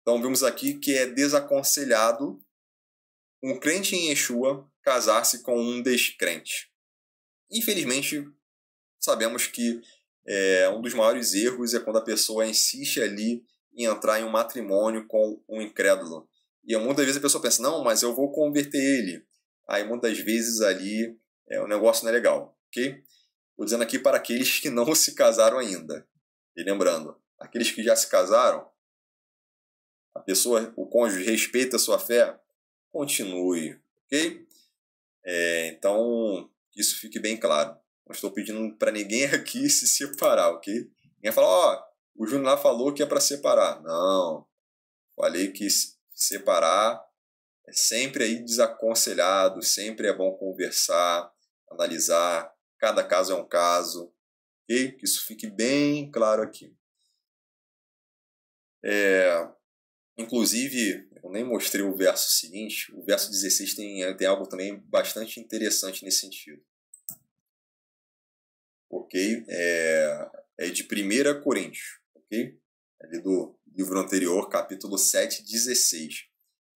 Então vimos aqui que é desaconselhado um crente em Yeshua casar-se com um descrente. Infelizmente, sabemos que é, um dos maiores erros é quando a pessoa insiste ali em entrar em um matrimônio com um incrédulo. E muitas vezes a pessoa pensa, não, mas eu vou converter ele. Aí muitas vezes ali é, o negócio não é legal, ok? Estou dizendo aqui para aqueles que não se casaram ainda. E lembrando, aqueles que já se casaram, a pessoa, o cônjuge respeita a sua fé, continue, ok? É, então, isso fique bem claro. Não estou pedindo para ninguém aqui se separar, ok? Ninguém fala, ó, oh, o Júnior lá falou que é para separar. Não. Falei que separar é sempre aí desaconselhado, sempre é bom conversar, analisar. Cada caso é um caso. Que isso fique bem claro aqui. É, inclusive, eu nem mostrei o verso seguinte, o verso 16 tem, eh, tem algo também bastante interessante nesse sentido. Ok? É, é de 1 Coríntios, ok? É ali do livro anterior, capítulo 7, 16.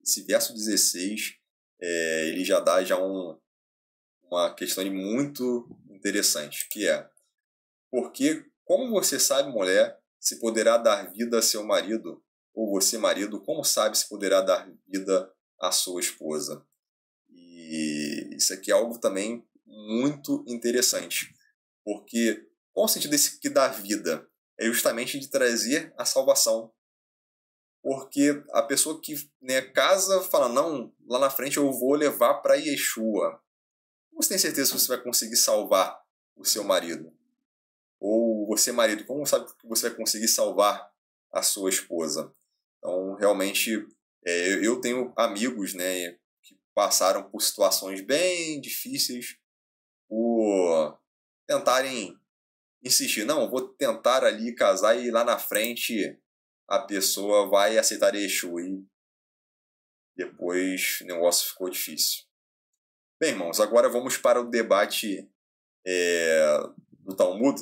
Esse verso 16, é, ele já dá já um, uma questão muito interessante, que é porque, como você sabe, mulher, se poderá dar vida a seu marido? Ou você, marido, como sabe se poderá dar vida à sua esposa? E isso aqui é algo também muito interessante. Porque qual o sentido desse que dá vida? É justamente de trazer a salvação. Porque a pessoa que né, casa fala, não, lá na frente eu vou levar para Yeshua. Você tem certeza que você vai conseguir salvar o seu marido? você, marido, como sabe que você vai conseguir salvar a sua esposa? Então, realmente, é, eu tenho amigos né, que passaram por situações bem difíceis por tentarem insistir. Não, vou tentar ali casar e lá na frente a pessoa vai aceitar Exu. E depois o negócio ficou difícil. Bem, irmãos, agora vamos para o debate é, do Talmud,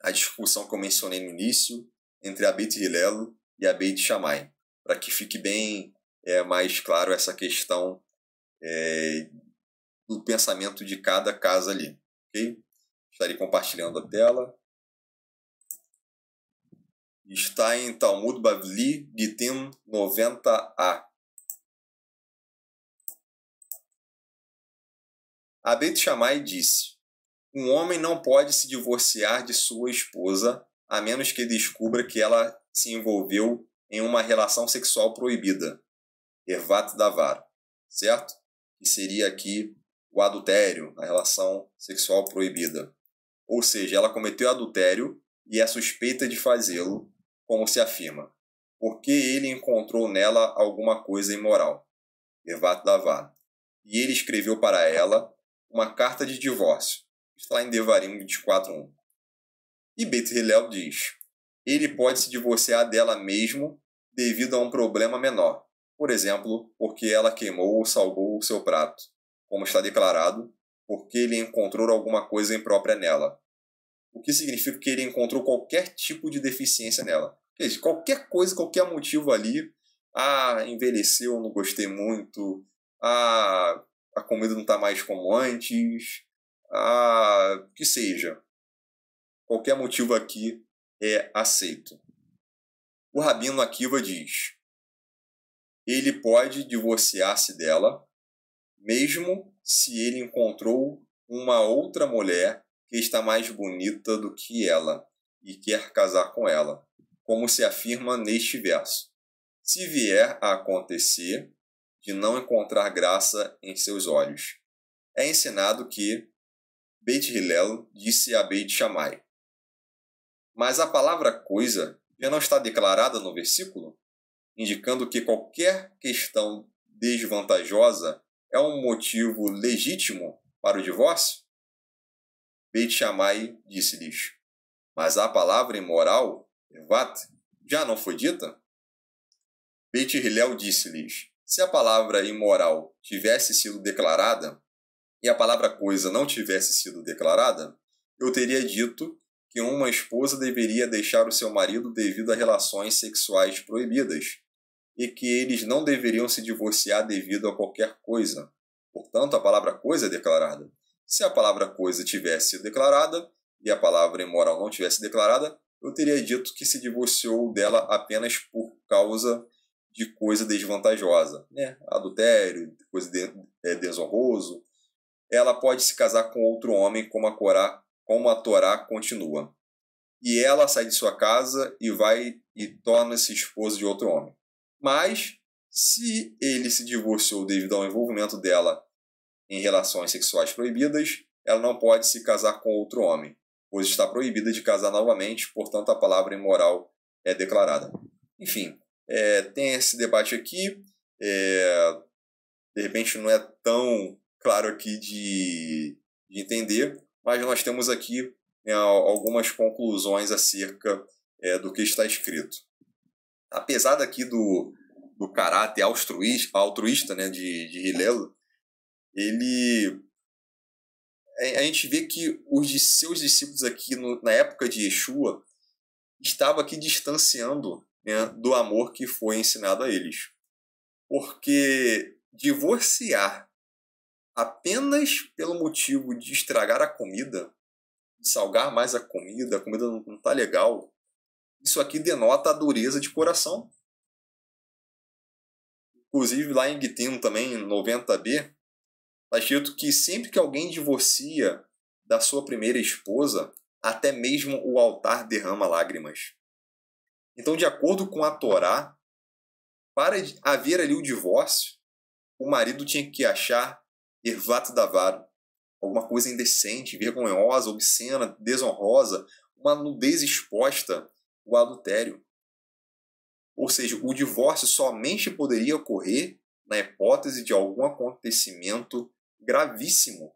a discussão que eu mencionei no início entre a Beit Hillel e a Beit Shammai, para que fique bem é, mais claro essa questão é, do pensamento de cada casa ali. Estarei compartilhando a tela. Está em Talmud Bavli, Gitim 90a. A Beit Shammai disse, um homem não pode se divorciar de sua esposa a menos que descubra que ela se envolveu em uma relação sexual proibida. Ervat davar, certo? Que seria aqui o adultério, a relação sexual proibida. Ou seja, ela cometeu adultério e é suspeita de fazê-lo, como se afirma, porque ele encontrou nela alguma coisa imoral. Ervat davar. E ele escreveu para ela uma carta de divórcio está em Devarim 24.1. E Beit Hillel diz, ele pode se divorciar dela mesmo devido a um problema menor, por exemplo, porque ela queimou ou salgou o seu prato, como está declarado, porque ele encontrou alguma coisa imprópria nela, o que significa que ele encontrou qualquer tipo de deficiência nela. Qualquer coisa, qualquer motivo ali, ah, envelheceu, não gostei muito, ah, a comida não está mais como antes, ah, que seja. Qualquer motivo aqui é aceito. O Rabino Akiva diz: ele pode divorciar-se dela, mesmo se ele encontrou uma outra mulher que está mais bonita do que ela e quer casar com ela, como se afirma neste verso. Se vier a acontecer de não encontrar graça em seus olhos, é ensinado que Beit Hillel disse a Beit Shammai. Mas a palavra coisa já não está declarada no versículo, indicando que qualquer questão desvantajosa é um motivo legítimo para o divórcio? Beit Shammai disse-lhes: Mas a palavra imoral, evat, já não foi dita? Beit Hilel disse-lhes: Se a palavra imoral tivesse sido declarada, e a palavra coisa não tivesse sido declarada, eu teria dito que uma esposa deveria deixar o seu marido devido a relações sexuais proibidas e que eles não deveriam se divorciar devido a qualquer coisa. Portanto, a palavra coisa é declarada. Se a palavra coisa tivesse sido declarada e a palavra imoral não tivesse declarada, eu teria dito que se divorciou dela apenas por causa de coisa desvantajosa, né? Adultério, coisa de, é, desonroso, ela pode se casar com outro homem, como a, Corá, como a Torá continua. E ela sai de sua casa e vai e torna-se esposa de outro homem. Mas, se ele se divorciou devido ao envolvimento dela em relações sexuais proibidas, ela não pode se casar com outro homem, pois está proibida de casar novamente, portanto a palavra imoral é declarada. Enfim, é, tem esse debate aqui. É, de repente não é tão claro aqui de, de entender, mas nós temos aqui né, algumas conclusões acerca é, do que está escrito. Apesar daqui do, do caráter altruísta, altruísta né, de, de Hillel, ele a gente vê que os seus discípulos aqui no, na época de Yeshua estavam aqui distanciando né, do amor que foi ensinado a eles. Porque divorciar apenas pelo motivo de estragar a comida, de salgar mais a comida, a comida não, está legal, isso aqui denota a dureza de coração. Inclusive lá em Gitino também, 90b, está escrito que sempre que alguém divorcia da sua primeira esposa, até mesmo o altar derrama lágrimas. Então, de acordo com a Torá, para haver ali o divórcio, o marido tinha que achar Ervato Davar, alguma coisa indecente, vergonhosa, obscena, desonrosa, uma nudez exposta, o adultério. Ou seja, o divórcio somente poderia ocorrer na hipótese de algum acontecimento gravíssimo.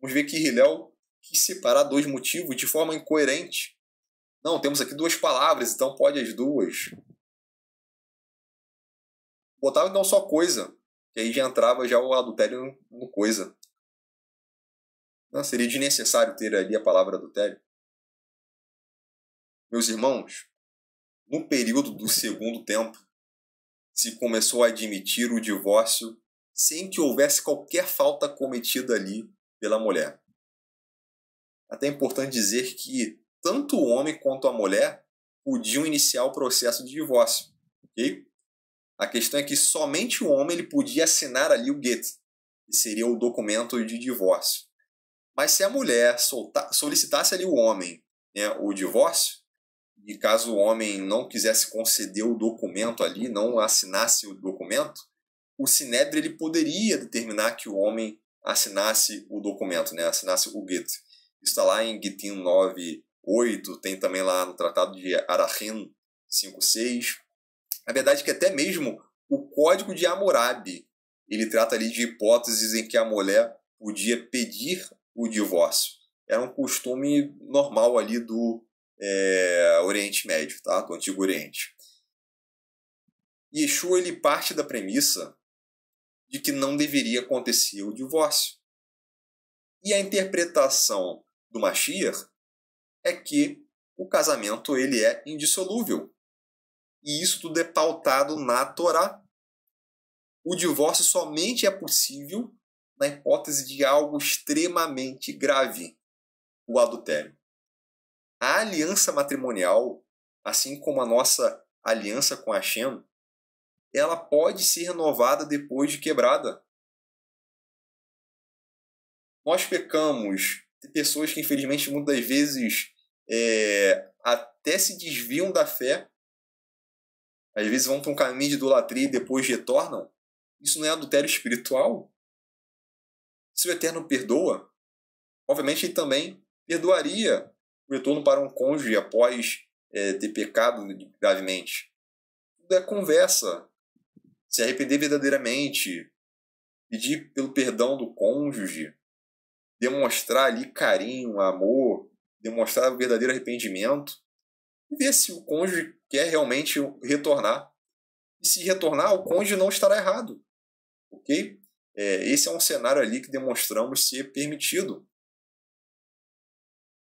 Vamos ver que Hillel quis separar dois motivos de forma incoerente. Não, temos aqui duas palavras, então pode as duas. Botava então só coisa. E aí já entrava já o adultério no coisa. Não, seria desnecessário ter ali a palavra adultério. Meus irmãos, no período do segundo tempo, se começou a admitir o divórcio sem que houvesse qualquer falta cometida ali pela mulher. Até é importante dizer que tanto o homem quanto a mulher podiam iniciar o processo de divórcio, ok? A questão é que somente o homem ele podia assinar ali o get, que seria o documento de divórcio. Mas se a mulher solicitasse ali o homem né, o divórcio, e caso o homem não quisesse conceder o documento ali, não assinasse o documento, o sinédrio ele poderia determinar que o homem assinasse o documento, né, assinasse o get. Isso está lá em Gitin 9.8, tem também lá no Tratado de Arachim 5.6, na verdade, que até mesmo o Código de Hammurabi, ele trata ali de hipóteses em que a mulher podia pedir o divórcio. Era um costume normal ali do é, Oriente Médio, tá? do Antigo Oriente. Yeshua ele parte da premissa de que não deveria acontecer o divórcio. E a interpretação do Mashiach é que o casamento ele é indissolúvel. E isso tudo é pautado na Torá. O divórcio somente é possível na hipótese de algo extremamente grave, o adultério. A aliança matrimonial, assim como a nossa aliança com a Shem, ela pode ser renovada depois de quebrada. Nós pecamos, tem pessoas que infelizmente muitas vezes é, até se desviam da fé às vezes vão para um caminho de idolatria e depois retornam, isso não é adultério espiritual? Se o é Eterno perdoa, obviamente ele também perdoaria o retorno para um cônjuge após é, ter pecado gravemente. Tudo é conversa. Se arrepender verdadeiramente, pedir pelo perdão do cônjuge, demonstrar ali carinho, amor, demonstrar verdadeiro arrependimento, e ver se o cônjuge quer realmente retornar. E se retornar, o cônjuge não estará errado. Ok? É, esse é um cenário ali que demonstramos ser permitido.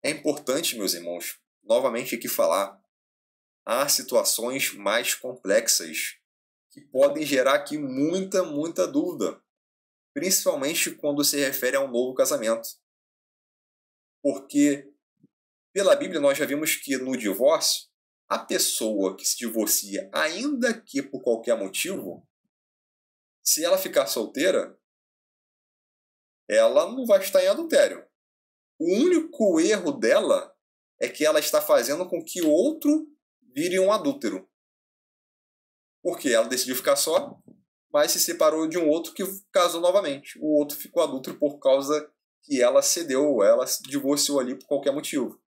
É importante, meus irmãos, novamente aqui falar. Há situações mais complexas que podem gerar aqui muita, muita dúvida, principalmente quando se refere a um novo casamento. Porque pela Bíblia, nós já vimos que no divórcio, a pessoa que se divorcia, ainda que por qualquer motivo, se ela ficar solteira, ela não vai estar em adultério. O único erro dela é que ela está fazendo com que outro vire um adúltero. Porque ela decidiu ficar só, mas se separou de um outro que casou novamente. O outro ficou adúltero por causa que ela cedeu, ela se divorciou ali por qualquer motivo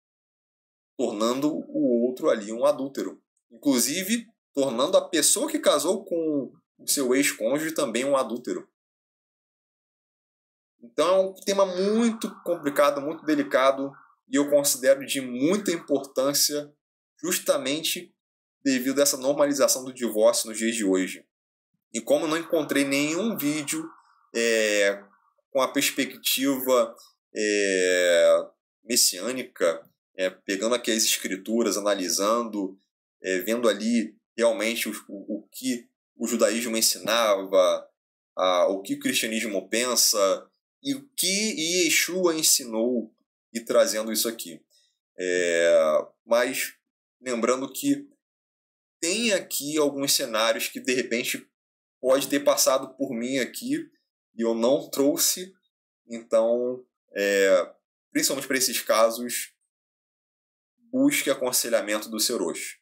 tornando o outro ali um adúltero. Inclusive, tornando a pessoa que casou com o seu ex-cônjuge também um adúltero. Então é um tema muito complicado, muito delicado e eu considero de muita importância justamente devido a essa normalização do divórcio nos dias de hoje. E como não encontrei nenhum vídeo é, com a perspectiva é, messiânica é, pegando aqui as escrituras, analisando, é, vendo ali realmente o, o, o, que o judaísmo ensinava, a, o que o cristianismo pensa e o que Yeshua ensinou e trazendo isso aqui. É, mas lembrando que tem aqui alguns cenários que de repente pode ter passado por mim aqui e eu não trouxe, então, é, principalmente para esses casos, busque aconselhamento do seu roxo.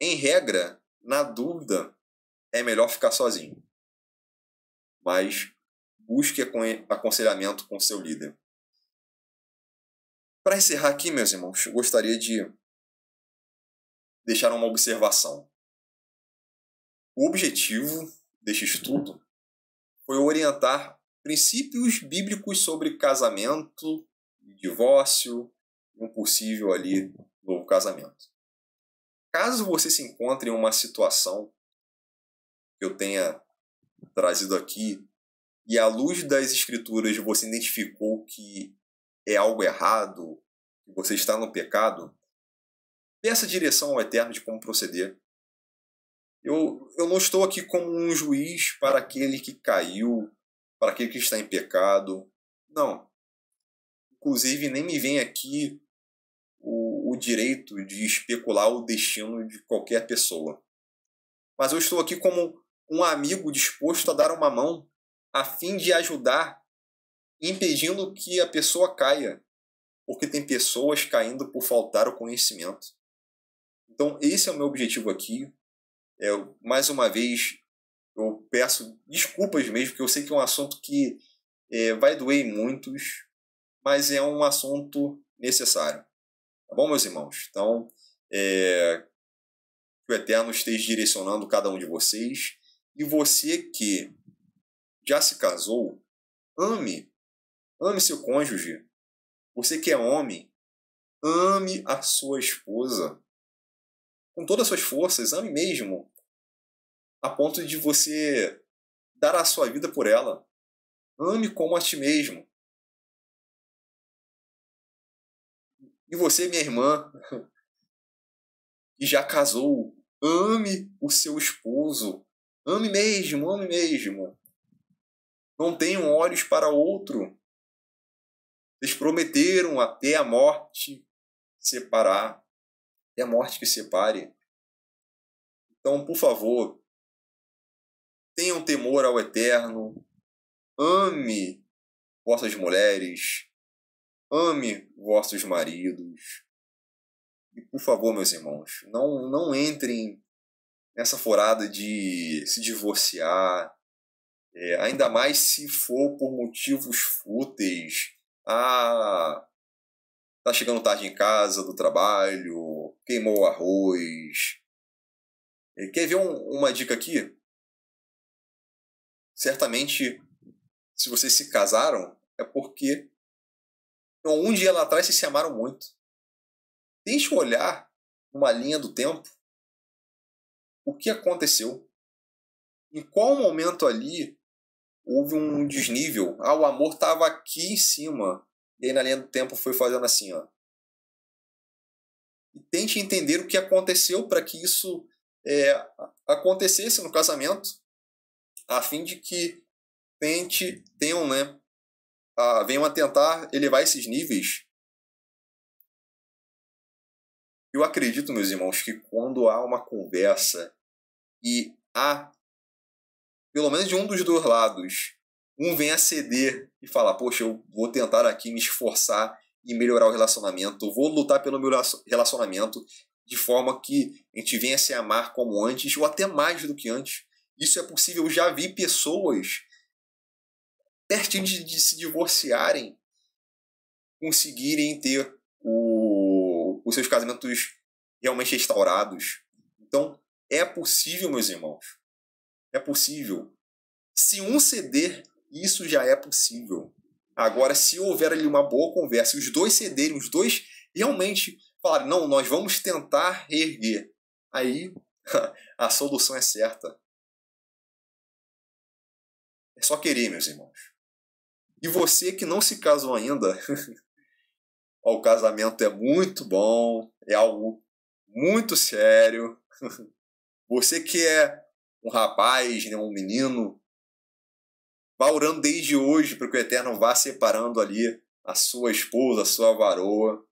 Em regra, na dúvida, é melhor ficar sozinho. Mas busque aconselhamento com seu líder. Para encerrar aqui, meus irmãos, gostaria de deixar uma observação. O objetivo deste estudo foi orientar princípios bíblicos sobre casamento, divórcio, um possível ali novo casamento. Caso você se encontre em uma situação que eu tenha trazido aqui e à luz das escrituras você identificou que é algo errado, que você está no pecado, peça direção ao Eterno de como proceder. Eu, eu não estou aqui como um juiz para aquele que caiu, para aquele que está em pecado. Não. Inclusive, nem me vem aqui direito de especular o destino de qualquer pessoa. Mas eu estou aqui como um amigo disposto a dar uma mão a fim de ajudar, impedindo que a pessoa caia, porque tem pessoas caindo por faltar o conhecimento. Então, esse é o meu objetivo aqui. É, mais uma vez, eu peço desculpas mesmo, porque eu sei que é um assunto que é, vai doer em muitos, mas é um assunto necessário. Tá bom, meus irmãos? Então, é, que o Eterno esteja direcionando cada um de vocês. E você que já se casou, ame. Ame seu cônjuge. Você que é homem, ame a sua esposa. Com todas as suas forças, ame mesmo. A ponto de você dar a sua vida por ela. Ame como a ti mesmo. E você, minha irmã, que já casou, ame o seu esposo. Ame mesmo, ame mesmo. Não tenham olhos para outro. Eles prometeram até a morte separar. Até a morte que separe. Então, por favor, tenham temor ao eterno. Ame vossas mulheres. Ame vossos maridos. E por favor, meus irmãos, não, não entrem nessa forada de se divorciar, é, ainda mais se for por motivos fúteis. Ah, tá chegando tarde em casa do trabalho, queimou o arroz. É, quer ver um, uma dica aqui? Certamente, se vocês se casaram, é porque então, um dia lá atrás, vocês se amaram muito. Deixa eu olhar uma linha do tempo. O que aconteceu? Em qual momento ali houve um desnível? Ah, o amor estava aqui em cima. E aí, na linha do tempo, foi fazendo assim, ó. E tente entender o que aconteceu para que isso é, acontecesse no casamento, a fim de que tente, tenham né, ah, venham a tentar elevar esses níveis. Eu acredito, meus irmãos, que quando há uma conversa e há, pelo menos de um dos dois lados, um vem a ceder e falar: Poxa, eu vou tentar aqui me esforçar e melhorar o relacionamento, vou lutar pelo meu relacionamento de forma que a gente venha a se amar como antes ou até mais do que antes. Isso é possível. Eu já vi pessoas pertinho de, de se divorciarem, conseguirem ter o, os seus casamentos realmente restaurados. Então, é possível, meus irmãos. É possível. Se um ceder, isso já é possível. Agora, se houver ali uma boa conversa, os dois cederem, os dois realmente falarem, não, nós vamos tentar erguer. Aí a solução é certa. É só querer, meus irmãos. E você que não se casou ainda, o casamento é muito bom, é algo muito sério. Você que é um rapaz, né, um menino, vá orando desde hoje para que o Eterno vá separando ali a sua esposa, a sua varoa.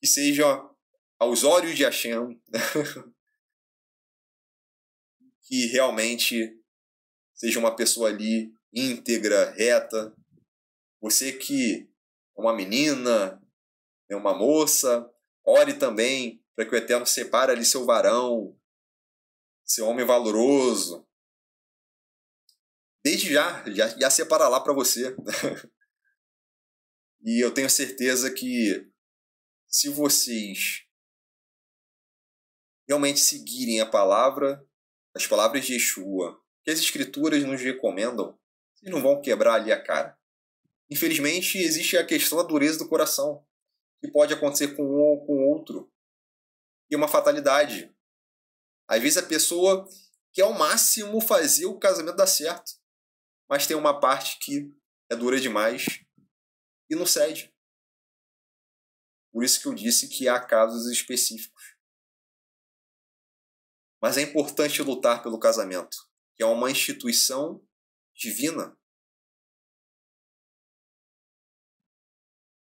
Que seja aos olhos de Hashem, que realmente seja uma pessoa ali íntegra, reta. Você que é uma menina, é uma moça, ore também para que o Eterno separe ali seu varão, seu homem valoroso. Desde já, já, já separa lá para você. e eu tenho certeza que se vocês realmente seguirem a palavra, as palavras de Yeshua, que as escrituras nos recomendam, e não vão quebrar ali a cara. Infelizmente, existe a questão da dureza do coração, que pode acontecer com um ou com outro. E é uma fatalidade. Às vezes a pessoa quer ao máximo fazer o casamento dar certo, mas tem uma parte que é dura demais e não cede. Por isso que eu disse que há casos específicos. Mas é importante lutar pelo casamento, que é uma instituição divina.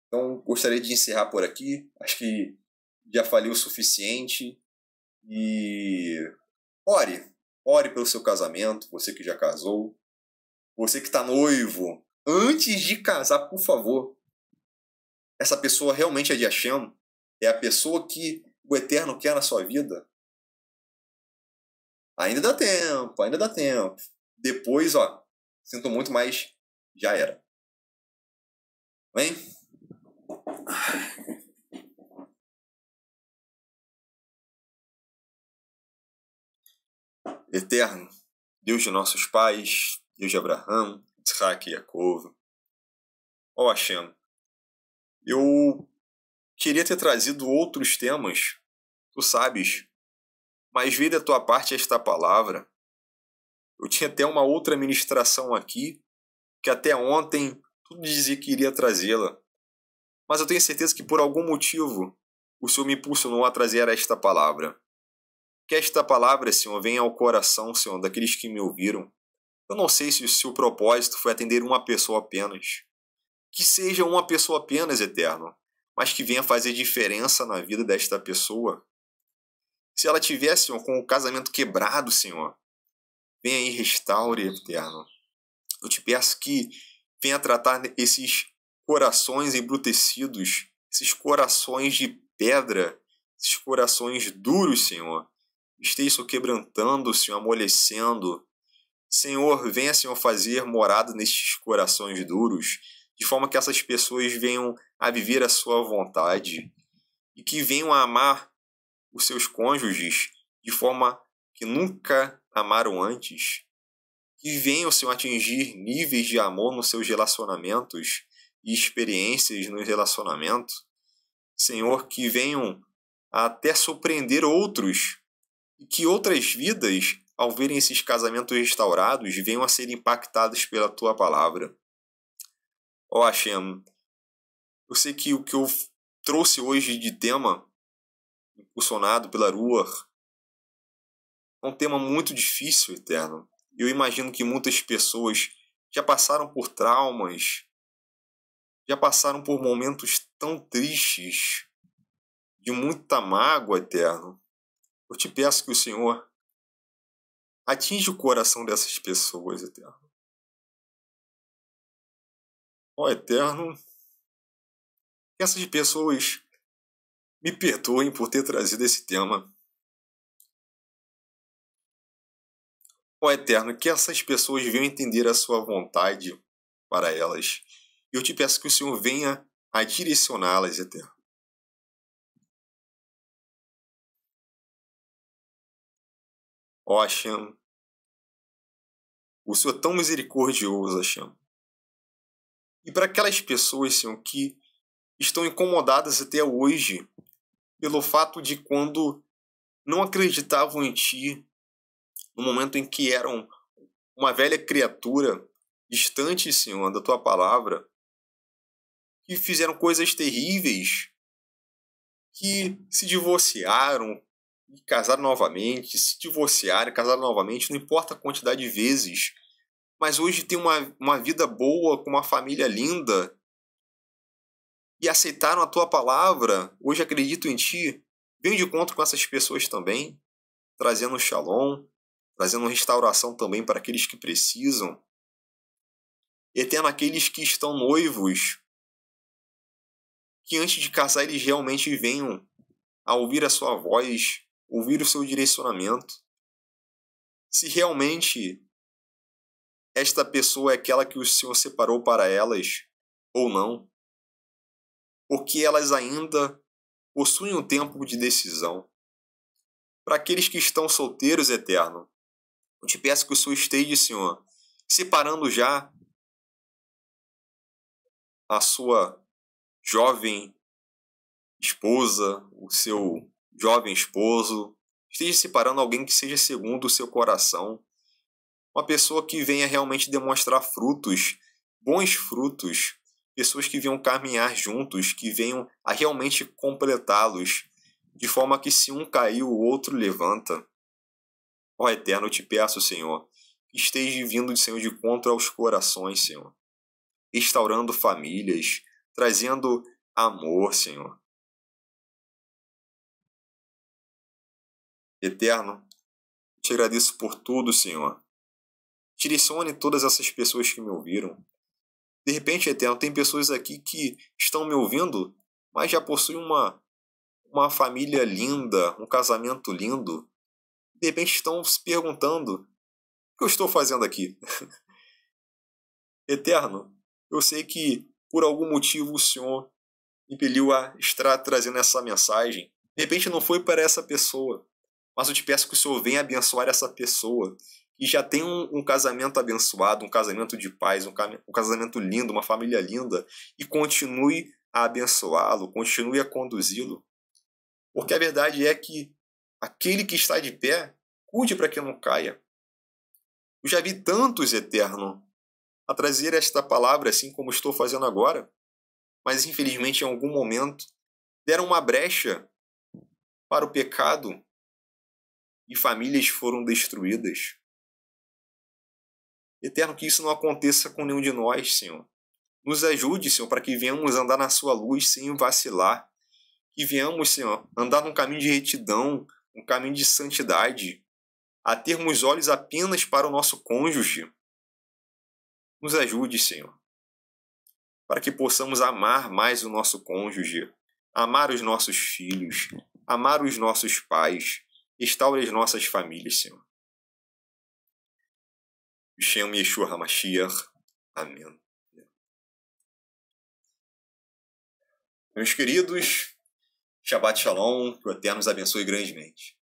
Então, gostaria de encerrar por aqui. Acho que já falei o suficiente. E ore, ore pelo seu casamento, você que já casou, você que está noivo. Antes de casar, por favor, essa pessoa realmente é de Hashem? É a pessoa que o Eterno quer na sua vida? Ainda dá tempo, ainda dá tempo. Depois, ó, Sinto muito, mas já era. Vem, Eterno, Deus de nossos pais, Deus de Abraão, Isaac e Jacob. Ó oh, Hashem, eu queria ter trazido outros temas, tu sabes, mas veio da tua parte esta palavra eu tinha até uma outra ministração aqui, que até ontem tudo dizia que iria trazê-la. Mas eu tenho certeza que por algum motivo o Senhor me impulsionou a trazer esta palavra. Que esta palavra, Senhor, venha ao coração, Senhor, daqueles que me ouviram. Eu não sei se, o seu propósito foi atender uma pessoa apenas. Que seja uma pessoa apenas, Eterno, mas que venha fazer diferença na vida desta pessoa. Se ela tivesse, Senhor, com o casamento quebrado, Senhor, Venha e restaure, Eterno. Eu te peço que venha tratar esses corações embrutecidos, esses corações de pedra, esses corações duros, Senhor. Esteja isso quebrantando, Senhor, amolecendo. Senhor, venha, Senhor, fazer morada nestes corações duros, de forma que essas pessoas venham a viver a sua vontade e que venham a amar os seus cônjuges de forma que nunca amaram antes, que venham-se atingir níveis de amor nos seus relacionamentos e experiências no relacionamento. Senhor, que venham até surpreender outros e que outras vidas, ao verem esses casamentos restaurados, venham a ser impactadas pela tua palavra. Ó oh, Hashem, eu sei que o que eu trouxe hoje de tema, impulsionado pela Ruach, é um tema muito difícil, Eterno. Eu imagino que muitas pessoas já passaram por traumas, já passaram por momentos tão tristes, de muita mágoa, Eterno. Eu te peço que o Senhor atinja o coração dessas pessoas, Eterno. Ó Eterno, que essas pessoas me perdoem por ter trazido esse tema Ó Eterno, que essas pessoas venham entender a sua vontade para elas. eu te peço que o Senhor venha a direcioná-las, Eterno. Ó Hashem, o Senhor é tão misericordioso, Hashem. E para aquelas pessoas, Senhor, que estão incomodadas até hoje pelo fato de quando não acreditavam em Ti, no momento em que eram uma velha criatura, distante, Senhor, da tua palavra, que fizeram coisas terríveis, que se divorciaram e casaram novamente, se divorciaram e casaram novamente, não importa a quantidade de vezes, mas hoje tem uma, uma vida boa, com uma família linda, e aceitaram a tua palavra, hoje acredito em ti, vem de encontro com essas pessoas também, trazendo shalom, trazendo restauração também para aqueles que precisam, e aqueles que estão noivos, que antes de casar eles realmente venham a ouvir a sua voz, ouvir o seu direcionamento. Se realmente esta pessoa é aquela que o Senhor separou para elas ou não, porque elas ainda possuem um tempo de decisão. Para aqueles que estão solteiros, eterno, eu te peço que o Senhor esteja, Senhor, separando já a sua jovem esposa, o seu jovem esposo, esteja separando alguém que seja segundo o seu coração, uma pessoa que venha realmente demonstrar frutos, bons frutos, pessoas que venham caminhar juntos, que venham a realmente completá-los, de forma que se um caiu, o outro levanta. Ó Eterno, eu te peço, Senhor, esteja vindo, Senhor, de contra aos corações, Senhor, restaurando famílias, trazendo amor, Senhor. Eterno, te agradeço por tudo, Senhor. Direcione todas essas pessoas que me ouviram. De repente, Eterno, tem pessoas aqui que estão me ouvindo, mas já possuem uma, uma família linda, um casamento lindo, de repente estão se perguntando: o que eu estou fazendo aqui? Eterno, eu sei que por algum motivo o Senhor impeliu a estar trazendo essa mensagem. De repente não foi para essa pessoa, mas eu te peço que o Senhor venha abençoar essa pessoa que já tem um, um casamento abençoado, um casamento de paz, um, um casamento lindo, uma família linda, e continue a abençoá-lo, continue a conduzi-lo. Porque a verdade é que Aquele que está de pé, cuide para que não caia. Eu já vi tantos, Eterno, a trazer esta palavra assim como estou fazendo agora, mas infelizmente em algum momento deram uma brecha para o pecado e famílias foram destruídas. Eterno, que isso não aconteça com nenhum de nós, Senhor. Nos ajude, Senhor, para que venhamos andar na Sua luz sem vacilar. Que venhamos, Senhor, andar num caminho de retidão, um caminho de santidade, a termos olhos apenas para o nosso cônjuge. Nos ajude, Senhor, para que possamos amar mais o nosso cônjuge, amar os nossos filhos, amar os nossos pais, restaure as nossas famílias, Senhor. Shem Yeshua HaMashiach. Amém. Meus queridos, Shabbat Shalom, que o Eterno nos abençoe grandemente.